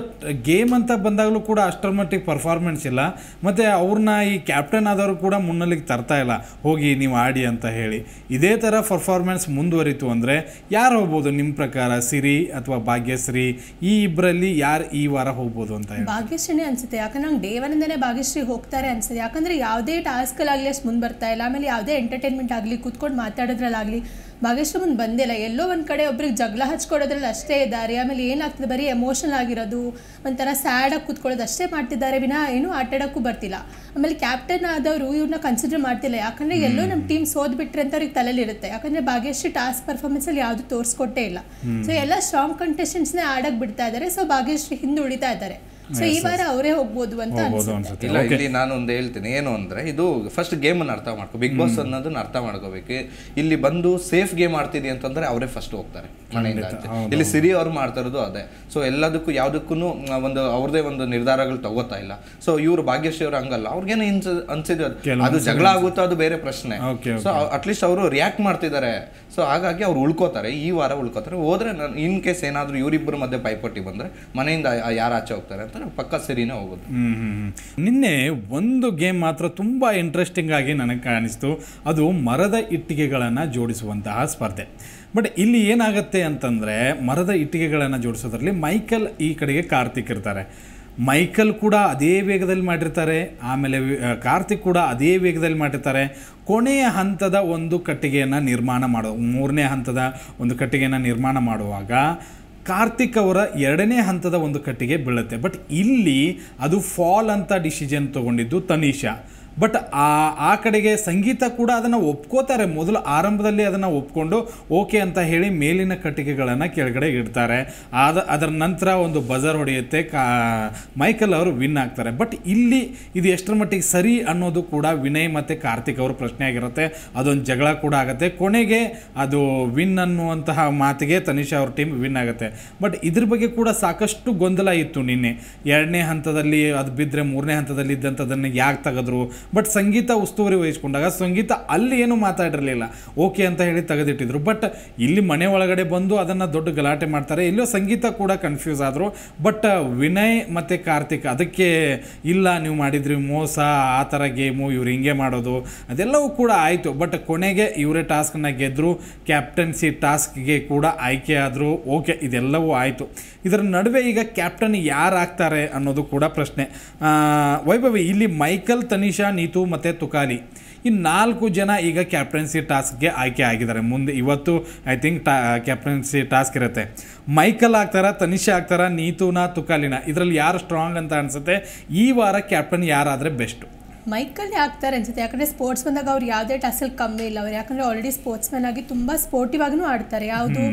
Speaker 1: ಗೇಮ್ ಗೇಮ್ ಅಂತ ಬಂದಾಗಲೂ ಕೂಡ ಅಷ್ಟರ ಮಟ್ಟಿಗೆ ಪರ್ಫಾರ್ಮೆನ್ಸ್ ಇಲ್ಲ ಮತ್ತು ಅವ್ರನ್ನ ಈ ಕ್ಯಾಪ್ಟನ್ ಆದವರು ಕೂಡ ಮುನ್ನಲ್ಲಿಗೆ ತರ್ತಾ ಇಲ್ಲ ಹೋಗಿ ನೀವು ಆಡಿ ಅಂತ ಹೇಳಿ ಇದೇ ಥರ ಪರ್ಫಾರ್ಮೆನ್ಸ್ ಮುಂದುವರಿತು ಅಂದರೆ ಯಾರು ಹೋಗ್ಬೋದು ನಿಮ್ಮ ಪ್ರಕಾರ ಸಿರಿ ಅಥವಾ ಭಾಗ್ಯಶ್ರೀ ಈ ಇಬ್ಬರಲ್ಲಿ ಯಾರು ಈ ವಾರ ಹೋಗ್ಬೋದು ಅಂತ ಹೇಳಿ
Speaker 2: ಭಾಗ್ಯಶ್ರೀನೇ ಅನಿಸುತ್ತೆ ಯಾಕಂದ್ರೆ ನಂಗೆ ದೇವನಿಂದನೇ ಭಾಗ್ಯಶ್ರೀ ಹೋಗ್ತಾರೆ ಅನಿಸುತ್ತೆ ಯಾಕಂದರೆ ಯಾವುದೇ ಟಾಸ್ಕಲ್ಲಾಗಲಿ ಅಷ್ಟು ಮುಂದೆ ಬರ್ತಾ ಇಲ್ಲ ಆಮೇಲೆ ಯಾವುದೇ ಎಂಟರ್ಟೈನ್ಮೆಂಟ್ ಆಗಲಿ ಕೂತ್ಕೊಂಡು ಮಾತಾಡೋದ್ರಲ್ಲಾಗಲಿ ಭಾಗ್ಯಶ್ರೀ ಮುಂದೆ ಬಂದಿಲ್ಲ ಎಲ್ಲೋ ಒಂದು ಕಡೆ ಒಬ್ರಿಗೆ ಜಗಳ ಹಚ್ಕೊಡೋದ್ರಲ್ಲಿ ಅಷ್ಟೇ ಇದ್ದಾರೆ ಆಮೇಲೆ ಏನಾಗ್ತದೆ ಬರೀ ಎಮೋಷನಲ್ ಆಗಿರೋದು ಒಂಥರ ಸ್ಯಾಡಾಗಿ ಕೂತ್ಕೊಳ್ಳೋದು ಅಷ್ಟೇ ಮಾಡ್ತಿದ್ದಾರೆ ವಿನಾ ಏನೂ ಆಟಾಡೋಕ್ಕೂ ಬರ್ತಿಲ್ಲ ಆಮೇಲೆ ಕ್ಯಾಪ್ಟನ್ ಆದವರು ಇವ್ರನ್ನ ಕನ್ಸಿಡರ್ ಮಾಡ್ತಿಲ್ಲ ಯಾಕಂದರೆ ಎಲ್ಲೋ ನಮ್ಮ ಟೀಮ್ ಸೋದ್ಬಿಟ್ರೆ ಅಂತ ಅವ್ರಿಗೆ ತಲೆಲಿರುತ್ತೆ ಯಾಕಂದರೆ ಭಾಗ್ಯಶ್ರೀ ಟಾಸ್ಕ್ ಪರ್ಫಾರ್ಮೆನ್ಸಲ್ಲಿ ಯಾವುದು ತೋರಿಸ್ಕೊಟ್ಟೇ ಇಲ್ಲ ಸೊ ಎಲ್ಲ ಸ್ಟ್ರಾಂಗ್ ಕಂಟೆಸ್ಟೆಂಟ್ಸ್ನೇ ಆಡಕ್ಕೆ ಬಿಡ್ತಾ ಇದ್ದಾರೆ ಸೊ ಭಾಗ್ಯಶ್ರೀ ಹಿಂದೆ ಉಳಿತಾ ಇದ್ದಾರೆ ಸೊ ಈ ವಾರ ಅವರೇ ಹೋಗ್ಬೋದು ಅಂತ ಅನ್ಸುತ್ತೆ
Speaker 3: ಇಲ್ಲ ಇಲ್ಲಿ ನಾನು ಒಂದು ಹೇಳ್ತೀನಿ ಏನು ಅಂದ್ರೆ ಇದು ಫಸ್ಟ್ ಗೇಮ್ ಅನ್ನ ಅರ್ಥ ಮಾಡ್ಕೋ ಬಿಗ್ ಬಾಸ್ ಅನ್ನೋದನ್ನ ಅರ್ಥ ಮಾಡ್ಕೋಬೇಕು ಇಲ್ಲಿ ಬಂದು ಸೇಫ್ ಗೇಮ್ ಆಡ್ತಿದಿ ಅಂತಂದ್ರೆ ಅವರೇ ಫಸ್ಟ್ ಹೋಗ್ತಾರೆ ಮನೆಯಿಂದ ಇಲ್ಲಿ ಸಿರಿ ಅವ್ರು ಮಾಡ್ತಿರೋದು ಅದೇ ಸೊ ಎಲ್ಲದಕ್ಕೂ ಯಾವುದಕ್ಕೂ ಒಂದು ಅವ್ರದೇ ಒಂದು ನಿರ್ಧಾರಗಳು ತಗೋತಾ ಇಲ್ಲ ಸೊ ಇವ್ರು ಭಾಗ್ಯಶ್ರೀ ಅವ್ರು ಹಂಗಲ್ಲ ಅವ್ರಿಗೇನು ಇನ್ಸ ಅನ್ಸಿದ್ರು ಅದು ಜಗಳ ಆಗುತ್ತೋ ಅದು ಬೇರೆ ಪ್ರಶ್ನೆ ಸೊ ಅಟ್ಲೀಸ್ಟ್ ಅವರು ರಿಯಾಕ್ಟ್ ಮಾಡ್ತಿದ್ದಾರೆ ಸೊ ಹಾಗಾಗಿ ಅವ್ರು ಉಳ್ಕೋತಾರೆ ಈ ವಾರ ಉಳ್ಕೋತಾರೆ ಹೋದ್ರೆ ನಾನು ಇನ್ ಕೇಸ್ ಏನಾದರೂ ಇವರಿಬ್ಬರು ಮಧ್ಯೆ ಪೈಪೋಟಿ ಬಂದ್ರೆ ಮನೆಯಿಂದ ಯಾರು ಆಚೆ ಹೋಗ್ತಾರೆ ಅಂತ ಪಕ್ಕ ಸರಿನೇ ಹೋಗೋದು ನಿನ್ನೆ ಒಂದು ಗೇಮ್ ಮಾತ್ರ ತುಂಬ
Speaker 1: ಇಂಟ್ರೆಸ್ಟಿಂಗ್ ಆಗಿ ನನಗೆ ಕಾಣಿಸ್ತು ಅದು ಮರದ ಇಟ್ಟಿಗೆಗಳನ್ನು ಜೋಡಿಸುವಂತಹ ಸ್ಪರ್ಧೆ ಬಟ್ ಇಲ್ಲಿ ಏನಾಗುತ್ತೆ ಅಂತಂದರೆ ಮರದ ಇಟ್ಟಿಗೆಗಳನ್ನು ಜೋಡಿಸೋದ್ರಲ್ಲಿ ಮೈಕಲ್ ಈ ಕಡೆಗೆ ಕಾರ್ತಿಕ್ ಇರ್ತಾರೆ ಮೈಕಲ್ ಕೂಡ ಅದೇ ವೇಗದಲ್ಲಿ ಮಾಡಿರ್ತಾರೆ ಆಮೇಲೆ ಕಾರ್ತಿಕ್ ಕೂಡ ಅದೇ ವೇಗದಲ್ಲಿ ಮಾಡಿರ್ತಾರೆ ಕೊನೆಯ ಹಂತದ ಒಂದು ಕಟ್ಟಿಗೆಯನ್ನು ನಿರ್ಮಾಣ ಮಾಡೋ ಮೂರನೇ ಹಂತದ ಒಂದು ಕಟ್ಟಿಗೆಯನ್ನು ನಿರ್ಮಾಣ ಮಾಡುವಾಗ ಕಾರ್ತಿಕ್ ಅವರ ಎರಡನೇ ಹಂತದ ಒಂದು ಕಟ್ಟಿಗೆ ಬೀಳುತ್ತೆ ಬಟ್ ಇಲ್ಲಿ ಅದು ಫಾಲ್ ಅಂತ ಡಿಸಿಷನ್ ತಗೊಂಡಿದ್ದು ತನಿಷಾ ಬಟ್ ಆ ಆ ಕಡೆಗೆ ಸಂಗೀತ ಕೂಡ ಅದನ್ನು ಒಪ್ಕೋತಾರೆ ಮೊದಲು ಆರಂಭದಲ್ಲಿ ಅದನ್ನು ಒಪ್ಕೊಂಡು ಓಕೆ ಅಂತ ಹೇಳಿ ಮೇಲಿನ ಕಟ್ಟಿಗೆಗಳನ್ನು ಕೆಳಗಡೆ ಇಡ್ತಾರೆ ಆದ ಅದರ ನಂತರ ಒಂದು ಬಜರ್ ಹೊಡೆಯುತ್ತೆ ಕಾ ಮೈಕಲ್ ಅವರು ವಿನ್ ಆಗ್ತಾರೆ ಬಟ್ ಇಲ್ಲಿ ಇದು ಎಷ್ಟರ ಮಟ್ಟಿಗೆ ಸರಿ ಅನ್ನೋದು ಕೂಡ ವಿನಯ್ ಮತ್ತು ಕಾರ್ತಿಕ್ ಅವರು ಪ್ರಶ್ನೆ ಆಗಿರುತ್ತೆ ಅದೊಂದು ಜಗಳ ಕೂಡ ಆಗುತ್ತೆ ಕೊನೆಗೆ ಅದು ವಿನ್ ಅನ್ನುವಂತಹ ಮಾತಿಗೆ ತನಿಷಾ ಅವ್ರ ಟೀಮ್ ವಿನ್ ಆಗುತ್ತೆ ಬಟ್ ಇದ್ರ ಬಗ್ಗೆ ಕೂಡ ಸಾಕಷ್ಟು ಗೊಂದಲ ಇತ್ತು ನಿನ್ನೆ ಎರಡನೇ ಹಂತದಲ್ಲಿ ಅದು ಬಿದ್ದರೆ ಮೂರನೇ ಹಂತದಲ್ಲಿ ಇದ್ದಂಥದ್ದನ್ನು ಯಾಕೆ ತೆಗೆದ್ರು ಬಟ್ ಸಂಗೀತ ಉಸ್ತುವಾರಿ ವಹಿಸ್ಕೊಂಡಾಗ ಸಂಗೀತ ಅಲ್ಲಿ ಏನು ಮಾತಾಡಿರಲಿಲ್ಲ ಓಕೆ ಅಂತ ಹೇಳಿ ತೆಗೆದಿಟ್ಟಿದ್ರು ಬಟ್ ಇಲ್ಲಿ ಮನೆ ಒಳಗಡೆ ಬಂದು ಅದನ್ನು ದೊಡ್ಡ ಗಲಾಟೆ ಮಾಡ್ತಾರೆ ಇಲ್ಲೋ ಸಂಗೀತ ಕೂಡ ಕನ್ಫ್ಯೂಸ್ ಆದರು ಬಟ್ ವಿನಯ್ ಮತ್ತು ಕಾರ್ತಿಕ್ ಅದಕ್ಕೆ ಇಲ್ಲ ನೀವು ಮಾಡಿದ್ರಿ ಮೋಸ ಆ ಥರ ಗೇಮು ಇವ್ರು ಹಿಂಗೆ ಮಾಡೋದು ಅದೆಲ್ಲವೂ ಕೂಡ ಆಯಿತು ಬಟ್ ಕೊನೆಗೆ ಇವರೇ ಟಾಸ್ಕ್ನ ಗೆದ್ದರು ಕ್ಯಾಪ್ಟನ್ಸಿ ಟಾಸ್ಕ್ಗೆ ಕೂಡ ಆಯ್ಕೆ ಆದರು ಓಕೆ ಇದೆಲ್ಲವೂ ಆಯಿತು ಇದರ ನಡುವೆ ಈಗ ಕ್ಯಾಪ್ಟನ್ ಯಾರಾಗ್ತಾರೆ ಅನ್ನೋದು ಕೂಡ ಪ್ರಶ್ನೆ ವೈಭವಿ ಇಲ್ಲಿ ಮೈಕಲ್ ತನಿಷಾ ನೀತು ಮತ್ತು ತುಕಾಲಿ ಈ ನಾಲ್ಕು ಜನ ಈಗ ಕ್ಯಾಪ್ಟನ್ಸಿ ಟಾಸ್ಕ್ಗೆ ಆಯ್ಕೆ ಆಗಿದ್ದಾರೆ ಮುಂದೆ ಇವತ್ತು ಐ ಥಿಂಕ್ ಟಾ ಕ್ಯಾಪ್ಟನ್ಸಿ ಟಾಸ್ಕ್ ಇರುತ್ತೆ ಮೈಕಲ್ ಆಗ್ತಾರ ತನಿಷಾ ಆಗ್ತಾರ ನೀತುನಾ ತುಕಾಲಿನ ಇದರಲ್ಲಿ ಯಾರು ಸ್ಟ್ರಾಂಗ್ ಅಂತ ಅನಿಸುತ್ತೆ ಈ ವಾರ ಕ್ಯಾಪ್ಟನ್ ಯಾರಾದರೆ ಬೆಸ್ಟು
Speaker 2: ಮೈಕಲ್ಲಿ ಹಾಕ್ತಾರೆ ಅನ್ಸುತ್ತೆ ಯಾಕಂದ್ರೆ ಸ್ಪೋರ್ಟ್ಸ್ ಬಂದಾಗ ಅವ್ರು ಯಾವ್ದೇ ಟಾಸ್ಕಲ್ಲಿ ಕಮ್ಮಿ ಇಲ್ಲ ಅವ್ರು ಯಾಕಂದ್ರೆ ಆಲ್ರೆಡಿ ಸ್ಪೋರ್ಟ್ಸ್ ಮ್ಯಾನ್ ಆಗಿ ತುಂಬಾ ಸ್ಪೋರ್ಟಿವ್ ಆಗಿ ಆಡ್ತಾರೆ ಯಾವುದು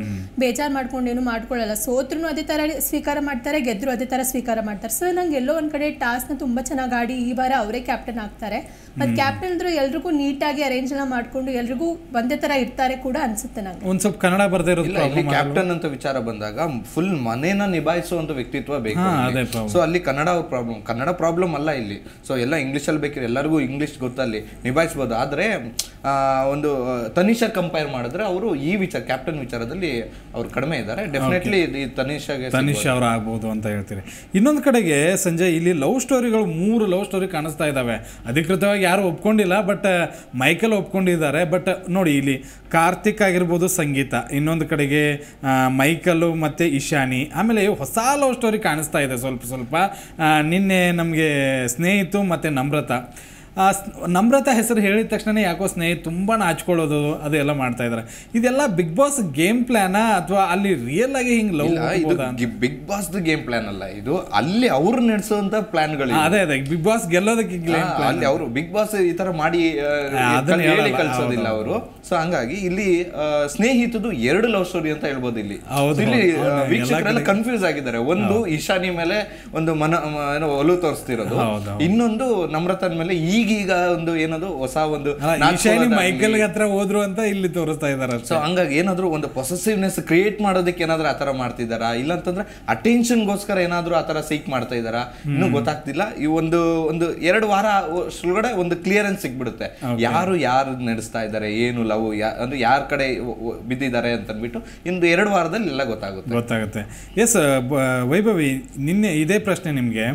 Speaker 2: ಬೇಜಾರು ಮಾಡ್ಕೊಂಡೇನು ಮಾಡ್ಕೊಳ್ಳಲ್ಲ ಸೋತ್ರೂ ಅದೇ ತರ ಸ್ವೀಕಾರ ಮಾಡ್ತಾರೆ ಗೆದ್ರು ಅದೇ ತರ ಸ್ವೀಕಾರ ಮಾಡ್ತಾರೆ ಸೊ ನಂಗೆ ಎಲ್ಲೋ ಒಂದು ಕಡೆ ಟಾಸ್ಕ್ನ ತುಂಬ ಚೆನ್ನಾಗಿ ಆಡಿ ಈ ವಾರ ಅವರೇ ಕ್ಯಾಪ್ಟನ್ ಆಗ್ತಾರೆ ಮತ್ತು ಕ್ಯಾಪ್ಟನ್ ಅಂದ್ರೆ ಎಲ್ರಿಗೂ ನೀಟಾಗಿ ಅರೇಂಜ್ ಎಲ್ಲ ಮಾಡ್ಕೊಂಡು ಎಲ್ರಿಗೂ ಒಂದೇ ತರ ಇರ್ತಾರೆ ಕೂಡ ಅನ್ಸುತ್ತೆ ನಂಗೆ
Speaker 3: ಒಂದು ಸ್ವಲ್ಪ ಕನ್ನಡ ಬರದೇ ಇರೋದು ಕ್ಯಾಪ್ಟನ್ ಅಂತ ವಿಚಾರ ಬಂದಾಗ ಫುಲ್ ಮನೇನ ನಿಭಾಯಿಸುವಂತ ವ್ಯಕ್ತಿತ್ವ ಬೇಕು ಸೊ ಅಲ್ಲಿ ಕನ್ನಡ ಪ್ರಾಬ್ಲಮ್ ಕನ್ನಡ ಪ್ರಾಬ್ಲಮ್ ಅಲ್ಲ ಇಲ್ಲಿ ಸೊ ಎಲ್ಲ ಇಂಗ್ಲೀಷಲ್ಲಿ ಬೇಕು ಎಲ್ಲರಿಗೂ ಇಂಗ್ಲೀಷ್ ಗೊತ್ತಲ್ಲಿ ನಿಭಾಯಿಸ್ಬೋದು ಆದರೆ ಒಂದು ತನಿಷಾ ಕಂಪೇರ್ ಮಾಡಿದ್ರೆ ಅವರು ಈ ವಿಚಾರ ಕ್ಯಾಪ್ಟನ್ ವಿಚಾರದಲ್ಲಿ ಅವರು ಕಡಿಮೆ ಇದ್ದಾರೆ ಡೆಫಿನೆಟ್ಲಿ ತನಿಷಾಗೆ ತನಿಷಾ ಅವರು
Speaker 1: ಆಗ್ಬೋದು ಅಂತ ಹೇಳ್ತೀರಿ ಇನ್ನೊಂದು ಕಡೆಗೆ ಸಂಜೆ ಇಲ್ಲಿ ಲವ್ ಸ್ಟೋರಿಗಳು ಮೂರು ಲವ್ ಸ್ಟೋರಿ ಕಾಣಿಸ್ತಾ ಇದ್ದಾವೆ ಅಧಿಕೃತವಾಗಿ ಯಾರು ಒಪ್ಕೊಂಡಿಲ್ಲ ಬಟ್ ಮೈಕಲ್ ಒಪ್ಕೊಂಡಿದ್ದಾರೆ ಬಟ್ ನೋಡಿ ಇಲ್ಲಿ ಕಾರ್ತಿಕ್ ಆಗಿರ್ಬೋದು ಸಂಗೀತ ಇನ್ನೊಂದು ಕಡೆಗೆ ಮೈಕಲ್ ಮತ್ತು ಇಶಾನಿ ಆಮೇಲೆ ಹೊಸ ಲವ್ ಸ್ಟೋರಿ ಕಾಣಿಸ್ತಾ ಇದೆ ಸ್ವಲ್ಪ ಸ್ವಲ್ಪ ನಿನ್ನೆ ನಮಗೆ ಸ್ನೇಹಿತು ಮತ್ತು ನಮ್ರತ ನಮ್ರತಾ ಹೆಸರು ಹೇಳಿದ ತಕ್ಷಣ ಯಾಕೋ ಸ್ನೇಹಿತ ತುಂಬ ನಾಚ್ಕೊಳ್ಳೋದು ಅದೆಲ್ಲ ಮಾಡ್ತಾ ಇದ್ದಾರೆ ಇದೆಲ್ಲ ಬಿಗ್ ಬಾಸ್ ಗೇಮ್ ಪ್ಲಾನ್ ಅಥವಾ
Speaker 3: ಅಲ್ಲಿ ರಿಯಲ್ ಆಗಿ ಹಿಂಗೆ love big boss game plan ಅಲ್ಲ ಇದು ಅಲ್ಲಿ ಅವ್ರು ನಡೆಸುವಂತ ಪ್ಲಾನ್ಗಳು ಅದೇ ಅದೇ ಬಿಗ್ ಬಾಸ್ ಗೆಲ್ಲೋದಕ್ಕೆ ಅಲ್ಲಿ ಅವರು ಬಿಗ್ ಬಾಸ್ ಈ ತರ ಮಾಡಿ ಕಲ್ಸೋದಿಲ್ಲ ಅವರು ಸೊ ಹಂಗಾಗಿ ಇಲ್ಲಿ ಸ್ನೇಹಿತದ್ದು ಎರಡು ಲವ್ ಸ್ಟೋರಿ ಅಂತ ಹೇಳ್ಬೋದು ಇಲ್ಲಿ ಇಲ್ಲಿ ವೀಕ್ಷಕರೆಲ್ಲ ಕನ್ಫ್ಯೂಸ್ ಆಗಿದ್ದಾರೆ ಒಂದು ಇಶಾನಿ ಮೇಲೆ ಒಂದು ಮನ ಏನೋ ಒಲು ತೋರಿಸ್ತಿರೋದು ಇನ್ನೊಂದು ನಮ್ರತನ್ ಮೇಲೆ ಈ ಈಗೀಗ ಒಂದು ಏನದು ಹೊಸ ಒಂದು ಮೈಕಲ್ ಹತ್ರ ಹೋದ್ರು ಅಂತ ಇಲ್ಲಿ ತೋರಿಸ್ತಾ ಇದಾರೆ ಸೊ ಹಂಗಾಗಿ ಏನಾದ್ರು ಒಂದು ಪೊಸೆಸಿವ್ನೆಸ್ ಕ್ರಿಯೇಟ್ ಮಾಡೋದಕ್ಕೆ ಏನಾದ್ರು ಆತರ ಮಾಡ್ತಿದಾರಾ ಇಲ್ಲ ಅಂತಂದ್ರೆ ಗೋಸ್ಕರ ಏನಾದ್ರು ಆತರ ಸೀಕ್ ಮಾಡ್ತಾ ಇದ್ದಾರಾ ಇನ್ನು ಗೊತ್ತಾಗ್ತಿಲ್ಲ ಈ ಒಂದು ಒಂದು ಎರಡು ವಾರ ಒಳಗಡೆ ಒಂದು ಕ್ಲಿಯರೆನ್ಸ್ ಸಿಕ್ಬಿಡುತ್ತೆ ಯಾರು ಯಾರು ನಡೆಸ್ತಾ ಇದಾರೆ ಏನು ಲವ್ ಅಂದ್ರೆ ಯಾರ ಕಡೆ ಬಿದ್ದಿದ್ದಾರೆ ಅಂತ ಅಂದ್ಬಿಟ್ಟು ಇಂದು ಎರಡು ವಾರದಲ್ಲಿ ಎಲ್ಲ ಗೊತ್ತಾಗುತ್ತೆ
Speaker 1: ಗೊತ್ತಾಗುತ್ತೆ ಎಸ್ ವೈಭವಿ ನಿನ್ನೆ ಇದೇ ಪ್ರಶ್ನೆ ನಿಮಗೆ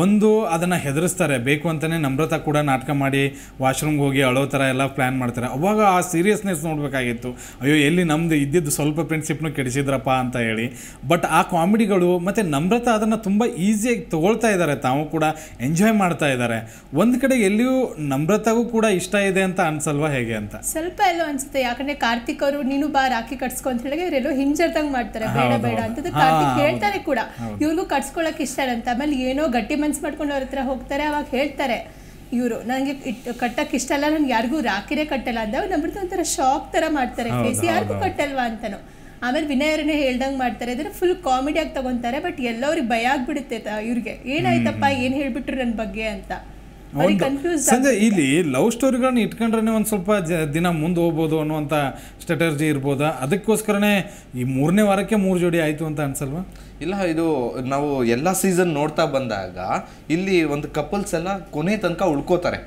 Speaker 1: ಒಂದು ಅದನ್ನು ಹೆದರಿಸ್ತಾರೆ ಬೇಕು ಅಂತಲೇ ನಮ್ರತಾ ಕೂಡ ನಾಟಕ ಮಾಡಿ ವಾಶ್ರೂಮ್ಗೆ ಹೋಗಿ ಅಳೋ ಥರ ಎಲ್ಲ ಪ್ಲ್ಯಾನ್ ಮಾಡ್ತಾರೆ ಅವಾಗ ಆ ಸೀರಿಯಸ್ನೆಸ್ ನೋಡಬೇಕಾಗಿತ್ತು ಅಯ್ಯೋ ಎಲ್ಲಿ ನಮ್ಮದು ಇದ್ದಿದ್ದು ಸ್ವಲ್ಪ ಫ್ರೆಂಡ್ಶಿಪ್ನು ಕೆಡಿಸಿದ್ರಪ್ಪ ಅಂತ ಹೇಳಿ ಬಟ್ ಆ ಕಾಮಿಡಿಗಳು ಮತ್ತು ನಮ್ರತಾ ಅದನ್ನು ತುಂಬ ಈಸಿಯಾಗಿ ತೊಗೊಳ್ತಾ ಇದ್ದಾರೆ ತಾವು ಕೂಡ ಎಂಜಾಯ್ ಮಾಡ್ತಾ ಇದ್ದಾರೆ ಒಂದು ಕಡೆ ಎಲ್ಲಿಯೂ ನಮ್ರತಾಗೂ ಕೂಡ ಇಷ್ಟ ಇದೆ ಅಂತ ಅನ್ಸಲ್ವಾ ಹೇಗೆ ಅಂತ
Speaker 2: ಸ್ವಲ್ಪ ಎಲ್ಲ ಅನ್ಸುತ್ತೆ ಯಾಕಂದ್ರೆ ಕಾರ್ತಿಕ್ ಅವರು ನೀನು ಬಾ ರಾಖಿ ಕಟ್ಸ್ಕೊ ಅಂತ ಹೇಳಿ ಇವರೆಲ್ಲೋ ಹಿಂಜರ್ದಂಗ್ ಮಾಡ್ತಾರೆ ಬೇಡ ಬೇಡ ಅಂತ ಕಾರ್ತಿಕ್ ಹೇಳ್ತಾರೆ ಕೂಡ ಇವ್ರಿಗೂ ಕಟ್ಸ್ಕೊಳಕ್ ಇಷ್ಟ ಅಂತ ಆಮೇಲೆ ಏನೋ ಗಟ್ಟಿ ಮನ್ಸು ಮಾಡ್ಕೊಂಡು ಅವ್ರ ಹತ್ರ ಹೋಗ್ತಾರೆ ಅವಾಗ ಹೇಳ್ತಾರೆ ಇವರು ನನಗೆ ಕಟ್ಟಕ್ಕೆ ಇಷ್ಟ ಅಲ್ಲ ನನ್ಗೆ ಯಾರಿಗೂ ರಾಕಿರೇ ಕಟ್ಟಲ್ಲ ಅಂದ ನಂಬಿಡ್ತು ಒಂಥರ ಶಾಕ್ ಥರ ಮಾಡ್ತಾರೆ ಫೇಸ್ ಯಾರಿಗೂ ಕಟ್ಟಲ್ವಾ ಅಂತನೋ ಆಮೇಲೆ ವಿನಯರನ್ನೇ ಹೇಳ್ದಂಗೆ ಮಾಡ್ತಾರೆ ಅಂದರೆ ಫುಲ್ ಕಾಮಿಡಿಯಾಗಿ ತಗೊಂತಾರೆ ಬಟ್ ಎಲ್ಲವ್ರಿಗೆ ಭಯ ಆಗ್ಬಿಡುತ್ತೆ ಇವ್ರಿಗೆ ಏನಾಯ್ತಪ್ಪ ಏನು ಹೇಳ್ಬಿಟ್ರು ನನ್ನ ಬಗ್ಗೆ ಅಂತ ಸಂಜೆ ಇಲ್ಲಿ
Speaker 1: ಲವ್ ಸ್ಟೋರಿಗಳನ್ನ ಇಟ್ಕೊಂಡ್ರೆ ಒಂದು ಸ್ವಲ್ಪ ದಿನ ಮುಂದೆ ಹೋಗ್ಬೋದು ಅನ್ನುವಂಥ ಸ್ಟ್ರಾಟರ್ಜಿ ಇರ್ಬೋದಾ ಅದಕ್ಕೋಸ್ಕರನೇ ಈ ಮೂರನೇ ವಾರಕ್ಕೆ ಮೂರು ಜೋಡಿ ಆಯಿತು ಅಂತ ಅನ್ಸಲ್ವಾ
Speaker 3: ಇಲ್ಲ ಇದು ನಾವು ಎಲ್ಲ ಸೀಸನ್ ನೋಡ್ತಾ ಬಂದಾಗ ಇಲ್ಲಿ ಒಂದು ಕಪಲ್ಸ್ ಎಲ್ಲ ಕೊನೆ ತನಕ ಉಳ್ಕೋತಾರೆ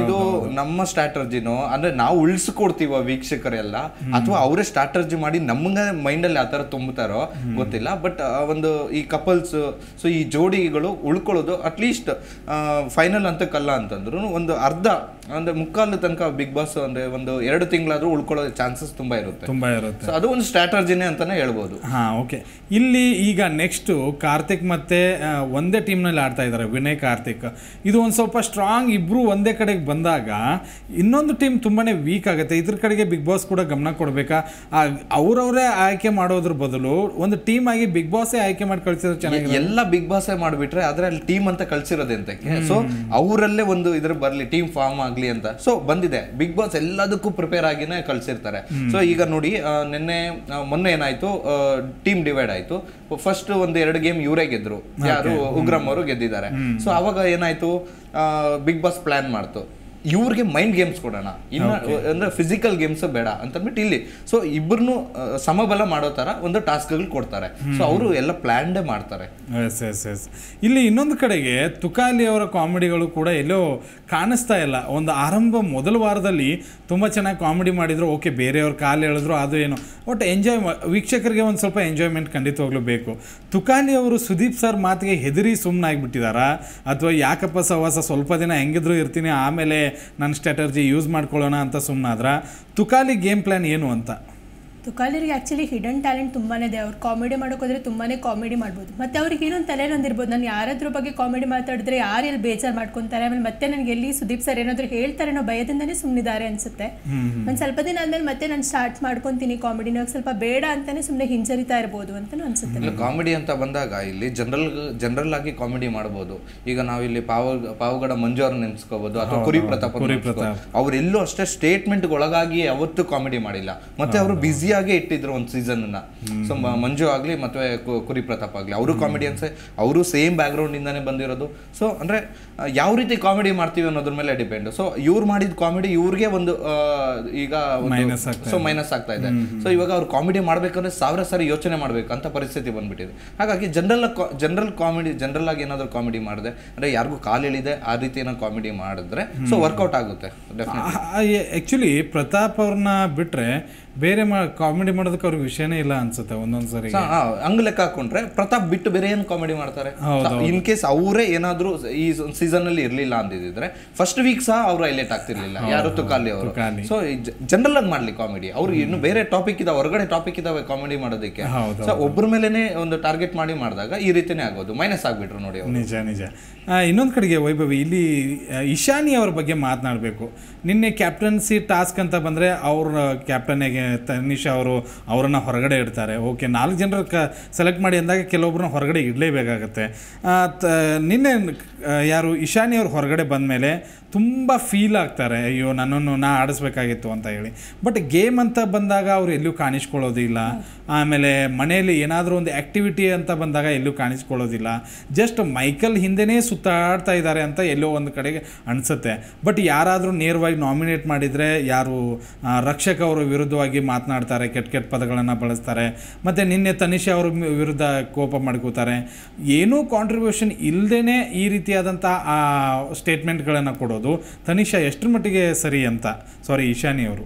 Speaker 3: ಇದು ನಮ್ಮ ಸ್ಟ್ರಾಟರ್ಜಿನೋ ಅಂದ್ರೆ ನಾವು ಉಳಿಸ್ಕೊಡ್ತೀವ ವೀಕ್ಷಕರೆಲ್ಲ ಅಥವಾ ಅವರೇ ಸ್ಟ್ರಾಟರ್ಜಿ ಮಾಡಿ ನಮ್ಗೆ ಮೈಂಡ್ ಅಲ್ಲಿ ಆತರ ತುಂಬುತ್ತಾರೋ ಗೊತ್ತಿಲ್ಲ ಬಟ್ ಒಂದು ಈ ಕಪಲ್ಸ್ ಸೊ ಈ ಜೋಡಿಗಳು ಉಳ್ಕೊಳ್ಳೋದು ಲೀಸ್ಟ್ ಫೈನಲ್ ಅಂತಕ್ಕಲ್ಲ ಅಂತಂದ್ರು ಒಂದು ಅರ್ಧ ಅಂದ್ರೆ ಮುಕ್ಕಾಲು ತನಕ ಬಿಗ್ ಬಾಸ್ ಅಂದ್ರೆ ಒಂದು ಎರಡು ತಿಂಗಳಾದ್ರೂ ಉಳ್ಕೊಳ್ಳೋ ಚಾನ್ಸಸ್ ತುಂಬಾ ಇರುತ್ತೆ ತುಂಬಾ ಇರುತ್ತೆ ಅದು ಒಂದು ಸ್ಟ್ರಾಟರ್ಜಿನೇ ಅಂತಾನೆ ಹೇಳ್ಬೋದು ಹಾ
Speaker 1: ಓಕೆ ಇಲ್ಲಿ ಈಗ ನೆಕ್ಸ್ಟ್ ಕಾರ್ತಿಕ್ ಮತ್ತೆ ಒಂದೇ ಟೀಮ್ ನಲ್ಲಿ ಆಡ್ತಾ ಇದಾರೆ ವಿನಯ್ ಕಾರ್ತಿಕ್ ಇದು ಒಂದ್ ಸ್ವಲ್ಪ ಸ್ಟ್ರಾಂಗ್ ಇಬ್ರು ಒಂದೇ ಕಡೆಗೆ ಬಂದಾಗ ಇನ್ನೊಂದು ಟೀಮ್ ತುಂಬಾ ವೀಕ್ ಆಗುತ್ತೆ ಇದ್ರ ಕಡೆಗೆ ಬಿಗ್ ಬಾಸ್ ಕೂಡ ಗಮನ ಕೊಡಬೇಕಾ ಅವ್ರವರೇ ಆಯ್ಕೆ
Speaker 3: ಮಾಡೋದ್ರ ಬದಲು ಒಂದು ಟೀಮ್ ಆಗಿ ಬಿಗ್ ಬಾಸ್ ಆಯ್ಕೆ ಮಾಡಿ ಚೆನ್ನಾಗಿ ಎಲ್ಲ ಬಿಗ್ ಬಾಸೇ ಮಾಡಿಬಿಟ್ರೆ ಆದರೆ ಅಲ್ಲಿ ಟೀಮ್ ಅಂತ ಕಳ್ಸಿರೋದೆಂತೆ ಸೊ ಅವರಲ್ಲೇ ಒಂದು ಇದ್ರ ಬರಲಿ ಟೀಮ್ ಫಾರ್ಮ್ ಆಗ್ಲಿ ಅಂತ ಸೊ ಬಂದಿದೆ ಬಿಗ್ ಬಾಸ್ ಎಲ್ಲದಕ್ಕೂ ಪ್ರಿಪೇರ್ ಆಗಿನೇ ಕಳ್ಸಿರ್ತಾರೆ ಸೊ ಈಗ ನೋಡಿ ನಿನ್ನೆ ಮೊನ್ನೆ ಏನಾಯ್ತು ಟೀಮ್ ಡಿವೈಡ್ ಆಯ್ತು ಫಸ್ಟ್ ಒಂದು ಎರಡು ಗೇಮ್ ಇವರೇ ಗೆದ್ರು ಯಾರು ಉಗ್ರಮ್ ಅವರು ಗೆದ್ದಿದ್ದಾರೆ ಸೊ ಅವಾಗ ಏನಾಯ್ತು ಬಿಗ್ ಬಾಸ್ en Marto. ಇವ್ರಿಗೆ ಮೈಂಡ್ ಗೇಮ್ಸ್ ಕೊಡೋಣ ಇನ್ನ ಅಂದ್ರೆ ಫಿಸಿಕಲ್ ಗೇಮ್ಸ್ ಬೇಡ ಅಂದ್ಬಿಟ್ಟು ಇಲ್ಲಿ ಸೊ ಇಬ್ಬರನ್ನು ಸಮಬಲ ಮಾಡೋ ತರ ಒಂದು ಟಾಸ್ಕ್ ಕೊಡ್ತಾರೆ ಸೊ ಅವರು ಎಲ್ಲ ಪ್ಲಾನ್ ಮಾಡ್ತಾರೆ
Speaker 1: ಎಸ್ ಎಸ್ ಎಸ್ ಇಲ್ಲಿ ಇನ್ನೊಂದು ಕಡೆಗೆ ತುಕಾಲಿ ಅವರ ಕಾಮಿಡಿಗಳು ಕೂಡ ಎಲ್ಲೋ ಕಾಣಿಸ್ತಾ ಇಲ್ಲ ಒಂದು ಆರಂಭ ಮೊದಲ ವಾರದಲ್ಲಿ ತುಂಬಾ ಚೆನ್ನಾಗಿ ಕಾಮಿಡಿ ಮಾಡಿದ್ರು ಓಕೆ ಬೇರೆಯವ್ರ ಕಾಲು ಹೇಳಿದ್ರು ಅದು ಏನು ಒಟ್ಟು ಎಂಜಾಯ್ ವೀಕ್ಷಕರಿಗೆ ಒಂದು ಸ್ವಲ್ಪ ಎಂಜಾಯ್ಮೆಂಟ್ ಖಂಡಿತವಾಗ್ಲೂ ಬೇಕು ತುಕಾಲಿ ಅವರು ಸುದೀಪ್ ಸರ್ ಮಾತಿಗೆ ಹೆದರಿ ಸುಮ್ಮನಾಗಿಬಿಟ್ಟಿದಾರ ಅಥವಾ ಯಾಕಪ್ಪ ಸವಾಸ ಸ್ವಲ್ಪ ದಿನ ಹೆಂಗಿದ್ರು ಇರ್ತೀನಿ ಆಮೇಲೆ ನನ್ನ ಸ್ಟ್ರಾಟರ್ಜಿ ಯೂಸ್ ಮಾಡ್ಕೊಳ್ಳೋಣ ಅಂತ ಸುಮ್ಮನಾದ್ರ ತುಕಾಲಿ ಗೇಮ್ ಪ್ಲಾನ್ ಏನು ಅಂತ
Speaker 2: ತುಕಾಲಿರಿಗೆ ಆ್ಯಕ್ಚುಲಿ ಹಿಡನ್ ಟ್ಯಾಲೆಂಟ್ ತುಂಬಾ ಇದೆ ಅವ್ರು ಕಾಮಿಡಿ ಮಾಡೋಕ್ಕೋದ್ರೆ ತುಂಬಾ ಕಾಮಿಡಿ ಮಾಡ್ಬೋದು ಮತ್ತು ಅವ್ರಿಗೆ ಏನೊಂದು ನೊಂದಿರ್ಬೋದು ನಾನು ಯಾರಾದ್ರ ಬಗ್ಗೆ ಕಾಮಿಡಿ ಮಾತಾಡಿದ್ರೆ ಯಾರು ಎಲ್ಲಿ ಬೇಜಾರು ಮಾಡ್ಕೊತಾರೆ ಆಮೇಲೆ ಮತ್ತೆ ನನಗೆ ಎಲ್ಲಿ ಸುದೀಪ್ ಸರ್ ಏನಾದರೂ ಹೇಳ್ತಾರೆ ಅನ್ನೋ ಭಯದಿಂದನೇ ಸುಮ್ಮನಿದ್ದಾರೆ ಅನಿಸುತ್ತೆ ಒಂದು ಸ್ವಲ್ಪ ದಿನ ಆದಮೇಲೆ ಮತ್ತೆ ನಾನು ಸ್ಟಾರ್ಟ್ ಮಾಡ್ಕೊತೀನಿ ಕಾಮಿಡಿನ ಸ್ವಲ್ಪ ಬೇಡ ಅಂತಾನೆ ಸುಮ್ಮನೆ ಹಿಂಜರಿತಾ ಇರ್ಬೋದು ಅಂತ ಅನ್ಸುತ್ತೆ ಕಾಮಿಡಿ
Speaker 3: ಅಂತ ಬಂದಾಗ ಇಲ್ಲಿ ಜನರಲ್ ಜನರಲ್ ಆಗಿ ಕಾಮಿಡಿ ಮಾಡ್ಬೋದು ಈಗ ಇಲ್ಲಿ ಪಾವ ಪಾವಗಡ ಮಂಜು ಅವ್ರನ್ನ ನೆನೆಸ್ಕೋಬಹುದು ಅಥವಾ ಕುರಿ ಪ್ರತಾಪ್ ಅವರೆಲ್ಲೂ ಅಷ್ಟೇ ಸ್ಟೇಟ್ಮೆಂಟ್ ಒಳಗಾಗಿ ಅವತ್ತು ಕಾಮಿಡಿ ಮಾಡಿಲ್ಲ ಮತ್ತೆ ಅವರು ಬ್ಯುಸಿ ಕಾಮಿಡಿಯಾಗೆ ಇಟ್ಟಿದ್ರು ಒಂದು ಸೀಸನ್ನ ಸೊ ಮಂಜು ಆಗಲಿ ಮತ್ತು ಕುರಿ ಪ್ರತಾಪ್ ಆಗಲಿ ಅವರು ಕಾಮಿಡಿಯನ್ಸೇ ಅವರು ಸೇಮ್ ಇಂದಾನೆ ಬಂದಿರೋದು ಸೊ ಅಂದ್ರೆ ಯಾವ ರೀತಿ ಕಾಮಿಡಿ ಮಾಡ್ತೀವಿ ಅನ್ನೋದ್ರ ಮೇಲೆ ಡಿಪೆಂಡ್ ಸೊ ಇವ್ರು ಮಾಡಿದ ಕಾಮಿಡಿ ಇವ್ರಿಗೆ ಒಂದು ಈಗ ಸೊ ಮೈನಸ್ ಆಗ್ತಾ ಇದೆ ಸೊ ಇವಾಗ ಅವ್ರು ಕಾಮಿಡಿ ಮಾಡ್ಬೇಕಂದ್ರೆ ಸಾವಿರ ಸಾರಿ ಯೋಚನೆ ಮಾಡ್ಬೇಕಂತ ಪರಿಸ್ಥಿತಿ ಬಂದ್ಬಿಟ್ಟಿದೆ ಹಾಗಾಗಿ ಜನರಲ್ ಜನರಲ್ ಕಾಮಿಡಿ ಜನರಲ್ ಆಗಿ ಏನಾದರೂ ಕಾಮಿಡಿ ಮಾಡಿದೆ ಅಂದರೆ ಯಾರಿಗೂ ಇಳಿದೆ ಆ ರೀತಿ ಏನೋ ಕಾಮಿಡಿ ಮಾಡಿದ್ರೆ ಸೊ ವರ್ಕೌಟ್ ಆಗುತ್ತೆ
Speaker 1: ಆಕ್ಚುಲಿ ಪ್ರತಾಪ್ ಅವ್ರನ್ನ ಬಿಟ್ರೆ ಬೇರೆ ಕಾಮಿಡಿ ಮಾಡೋದಕ್ಕೆ ಅವ್ರಿಗೆ ವಿಷಯನೇ ಇಲ್ಲ
Speaker 3: ಅನ್ಸುತ್ತೆ ಒಂದೊಂದ್ಸರಿ ಸರಿ ಹಂಗ್ ಲೆಕ್ಕ ಹಾಕೊಂಡ್ರೆ ಪ್ರತಾಪ್ ಬಿಟ್ಟು ಬೇರೆ ಏನ್ ಕಾಮಿಡಿ ಮಾಡ್ತಾರೆ ಇನ್ ಕೇಸ್ ಅವರೇ ಏನಾದ್ರು ಈ ಸೀಸನ್ ಅಲ್ಲಿ ಇರ್ಲಿಲ್ಲ ಅಂದಿದ್ರೆ ಫಸ್ಟ್ ವೀಕ್ ಸಹ ಅವ್ರು ಹೈಲೈಟ್ ಆಗ್ತಿರ್ಲಿಲ್ಲ ಯಾರು ತುಕಾಲಿ ಅವರು ಸೊ ಜನರಲ್ ಆಗಿ ಮಾಡ್ಲಿ ಕಾಮಿಡಿ ಅವ್ರಿಗೆ ಇನ್ನು ಬೇರೆ ಟಾಪಿಕ್ ಇದಾವೆ ಹೊರಗಡೆ ಟಾಪಿಕ್ ಇದಾವೆ ಕಾಮಿಡಿ ಮಾಡೋದಕ್ಕೆ ಸೊ ಒಬ್ಬರ ಮೇಲೆನೆ ಒಂದು ಟಾರ್ಗೆಟ್ ಮಾಡಿ ಮಾಡಿದಾಗ ಈ ರೀತಿನೇ ಆಗೋದು ಮೈನಸ್ ಆಗ್ಬಿಟ್ರು ನೋಡಿ ನಿಜ
Speaker 1: ನಿಜ ಇನ್ನೊಂದ್ ಕಡೆಗೆ ವೈಭವಿ ಇಲ್ಲಿ ಇಶಾನಿ ಅವ್ರ ಬಗ್ಗೆ ಮಾತನಾಡಬೇಕು ನಿನ್ನೆ ಕ್ಯಾಪ್ಟನ್ಸಿ ಟಾಸ್ಕ್ ಅಂತ ಬಂದ್ರೆ ಅವ್ರ ಕ್ಯಾಪ್ಟನ್ ತನಿಷಾ ಅವರು ಅವರನ್ನು ಹೊರಗಡೆ ಇಡ್ತಾರೆ ಓಕೆ ನಾಲ್ಕು ಜನರು ಕ ಸೆಲೆಕ್ಟ್ ಮಾಡಿ ಅಂದಾಗ ಕೆಲವೊಬ್ಬರನ್ನ ಹೊರಗಡೆ ಇಡಲೇಬೇಕಾಗತ್ತೆ ನಿನ್ನೆ ಯಾರು ಇಶಾನಿ ಅವ್ರು ಹೊರಗಡೆ ಬಂದಮೇಲೆ ತುಂಬ ಫೀಲ್ ಆಗ್ತಾರೆ ಅಯ್ಯೋ ನನ್ನನ್ನು ನಾ ಆಡಿಸ್ಬೇಕಾಗಿತ್ತು ಅಂತ ಹೇಳಿ ಬಟ್ ಗೇಮ್ ಅಂತ ಬಂದಾಗ ಅವರು ಎಲ್ಲೂ ಕಾಣಿಸ್ಕೊಳ್ಳೋದಿಲ್ಲ ಆಮೇಲೆ ಮನೆಯಲ್ಲಿ ಏನಾದರೂ ಒಂದು ಆ್ಯಕ್ಟಿವಿಟಿ ಅಂತ ಬಂದಾಗ ಎಲ್ಲೂ ಕಾಣಿಸ್ಕೊಳ್ಳೋದಿಲ್ಲ ಜಸ್ಟ್ ಮೈಕಲ್ ಹಿಂದೆಯೇ ಸುತ್ತಾಡ್ತಾ ಇದ್ದಾರೆ ಅಂತ ಎಲ್ಲೋ ಒಂದು ಕಡೆಗೆ ಅನಿಸುತ್ತೆ ಬಟ್ ಯಾರಾದರೂ ನೇರವಾಗಿ ನಾಮಿನೇಟ್ ಮಾಡಿದರೆ ಯಾರು ರಕ್ಷಕ ಅವರ ವಿರುದ್ಧವಾಗಿ ಮಾತನಾಡ್ತಾರೆ ಕೆಟ್ಟ ಕೆಟ್ಟ ಪದಗಳನ್ನು ಬಳಸ್ತಾರೆ ಮತ್ತು ನಿನ್ನೆ ತನಿಷಾ ಅವ್ರ ವಿರುದ್ಧ ಕೋಪ ಮಾಡ್ಕೋತಾರೆ ಏನೂ ಕಾಂಟ್ರಿಬ್ಯೂಷನ್ ಇಲ್ಲದೇ ಈ ರೀತಿಯಾದಂಥ ಸ್ಟೇಟ್ಮೆಂಟ್ಗಳನ್ನು ಕೊಡೋದು ತನಿಷಾ ಎಷ್ಟರ ಮಟ್ಟಿಗೆ ಸರಿ ಅಂತ ಸಾರಿ ಈಶಾನಿ ಅವರು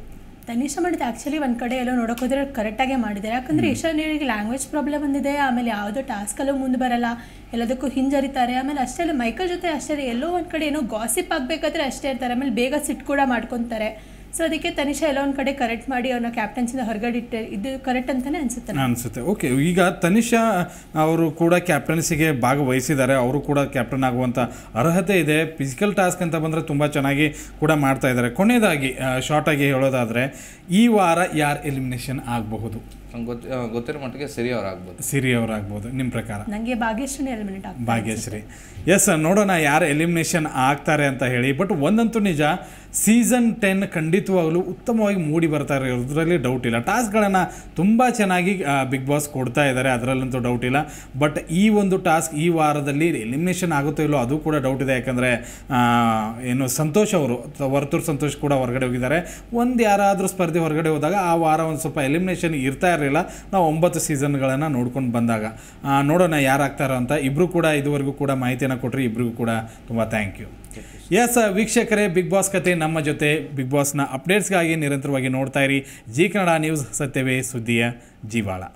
Speaker 2: ತನಿಷಾ ಮಾಡಿದ ಆ್ಯಕ್ಚುಲಿ ಒಂದು ಕಡೆ ಎಲ್ಲೋ ನೋಡೋಕೆ ಹೋದರೆ ಮಾಡಿದ್ದಾರೆ ಯಾಕಂದರೆ ಅವರಿಗೆ ಲ್ಯಾಂಗ್ವೇಜ್ ಪ್ರಾಬ್ಲಮ್ ಬಂದಿದೆ ಆಮೇಲೆ ಯಾವುದೋ ಟಾಸ್ಕಲ್ಲೂ ಮುಂದೆ ಬರಲ್ಲ ಎಲ್ಲದಕ್ಕೂ ಹಿಂಜರಿತಾರೆ ಆಮೇಲೆ ಅಷ್ಟೇ ಮೈಕಲ್ ಜೊತೆ ಅಷ್ಟೇ ಎಲ್ಲೋ ಒಂದು ಕಡೆ ಏನೋ ಗಾಸಿಪ್ ಆಗಬೇಕಾದ್ರೆ ಅಷ್ಟೇ ಇರ್ತಾರೆ ಆಮೇಲೆ ಬೇಗ ಸಿಟ್ಟು ಕೂಡ ಮಾಡ್ಕೊತಾರೆ ಸೊ ಅದಕ್ಕೆ ತನಿಷ ಎಲ್ಲ ಒಂದು ಕಡೆ ಕರೆಕ್ಟ್ ಮಾಡಿ ಅವನ ಕ್ಯಾಪ್ಟನ್ಸಿಂದ ಹೊರಗಡೆ ಇಟ್ಟೆ ಇದು ಕರೆಕ್ಟ್ ಅಂತಾನೆ ಅನ್ಸುತ್ತೆ
Speaker 1: ಅನ್ಸುತ್ತೆ ಓಕೆ ಈಗ ತನಿಷ ಅವರು ಕೂಡ ಕ್ಯಾಪ್ಟನ್ಸಿಗೆ ಭಾಗವಹಿಸಿದ್ದಾರೆ ಅವರು ಕೂಡ ಕ್ಯಾಪ್ಟನ್ ಆಗುವಂಥ ಅರ್ಹತೆ ಇದೆ ಫಿಸಿಕಲ್ ಟಾಸ್ಕ್ ಅಂತ ಬಂದರೆ ತುಂಬ ಚೆನ್ನಾಗಿ ಕೂಡ ಮಾಡ್ತಾ ಇದ್ದಾರೆ ಕೊನೆಯದಾಗಿ ಶಾರ್ಟಾಗಿ ಹೇಳೋದಾದರೆ ಈ ವಾರ ಯಾರು ಎಲಿಮಿನೇಷನ್ ಆಗಬಹುದು ಗೊತ್ತಿರೋ ಮಟ್ಟಿಗೆ ಸಿರಿ ಅವರಾಗ್ಬೋದು ಸಿರಿ ಅವರಾಗ್ಬೋದು ನಿಮ್ಮ ಪ್ರಕಾರ
Speaker 2: ನನಗೆ ಭಾಗ್ಯಶ್ರೀ ಎಲಿಮಿನೇಟ್ ಭಾಗ್ಯಶ್ರೀ
Speaker 1: ಎಸ್ ನೋಡೋಣ ಯಾರು ಎಲಿಮಿನೇಷನ್ ಆಗ್ತಾರೆ ಅಂತ ಹೇಳಿ ಬಟ್ ಒಂದಂತೂ ನಿಜ ಸೀಸನ್ ಟೆನ್ ಖಂಡಿತವಾಗಲೂ ಉತ್ತಮವಾಗಿ ಮೂಡಿ ಬರ್ತಾ ಇರೋದ್ರಲ್ಲಿ ಡೌಟ್ ಇಲ್ಲ ಟಾಸ್ಕ್ಗಳನ್ನು ತುಂಬ ಚೆನ್ನಾಗಿ ಬಿಗ್ ಬಾಸ್ ಕೊಡ್ತಾ ಇದ್ದಾರೆ ಅದರಲ್ಲಂತೂ ಡೌಟ್ ಇಲ್ಲ ಬಟ್ ಈ ಒಂದು ಟಾಸ್ಕ್ ಈ ವಾರದಲ್ಲಿ ಎಲಿಮಿನೇಷನ್ ಆಗುತ್ತೋ ಇಲ್ಲೋ ಅದು ಕೂಡ ಡೌಟ್ ಇದೆ ಯಾಕಂದರೆ ಏನು ಸಂತೋಷ್ ಅವರು ವರ್ತೂರ್ ಸಂತೋಷ್ ಕೂಡ ಹೊರಗಡೆ ಹೋಗಿದ್ದಾರೆ ಒಂದು ಯಾರಾದರೂ ಸ್ಪರ್ಧೆ ಹೊರಗಡೆ ಹೋದಾಗ ಆ ವಾರ ಒಂದು ಸ್ವಲ್ಪ ಎಲಿಮಿನೇಷನ್ ಇರ್ತಾ ಇರಲಿಲ್ಲ ನಾವು ಒಂಬತ್ತು ಸೀಸನ್ಗಳನ್ನು ನೋಡ್ಕೊಂಡು ಬಂದಾಗ ನೋಡೋಣ ಯಾರಾಗ್ತಾರೋ ಅಂತ ಇಬ್ಬರು ಕೂಡ ಇದುವರೆಗೂ ಕೂಡ ಮಾಹಿತಿಯನ್ನು ಕೊಟ್ಟರೆ ಇಬ್ಬರಿಗೂ ಕೂಡ ತುಂಬ ಥ್ಯಾಂಕ್ ಯು ಎಸ್ ವೀಕ್ಷಕರೇ ಬಿಗ್ ಬಾಸ್ ಕತೆ ನಮ್ಮ ಜೊತೆ ಬಿಗ್ ಬಾಸ್ನ ಅಪ್ಡೇಟ್ಸ್ಗಾಗಿ ನಿರಂತರವಾಗಿ ನೋಡ್ತಾ ಇರಿ ಜಿ ಕನ್ನಡ ನ್ಯೂಸ್ ಸತ್ಯವೇ ಸುದ್ದಿಯ ಜೀವಾಳ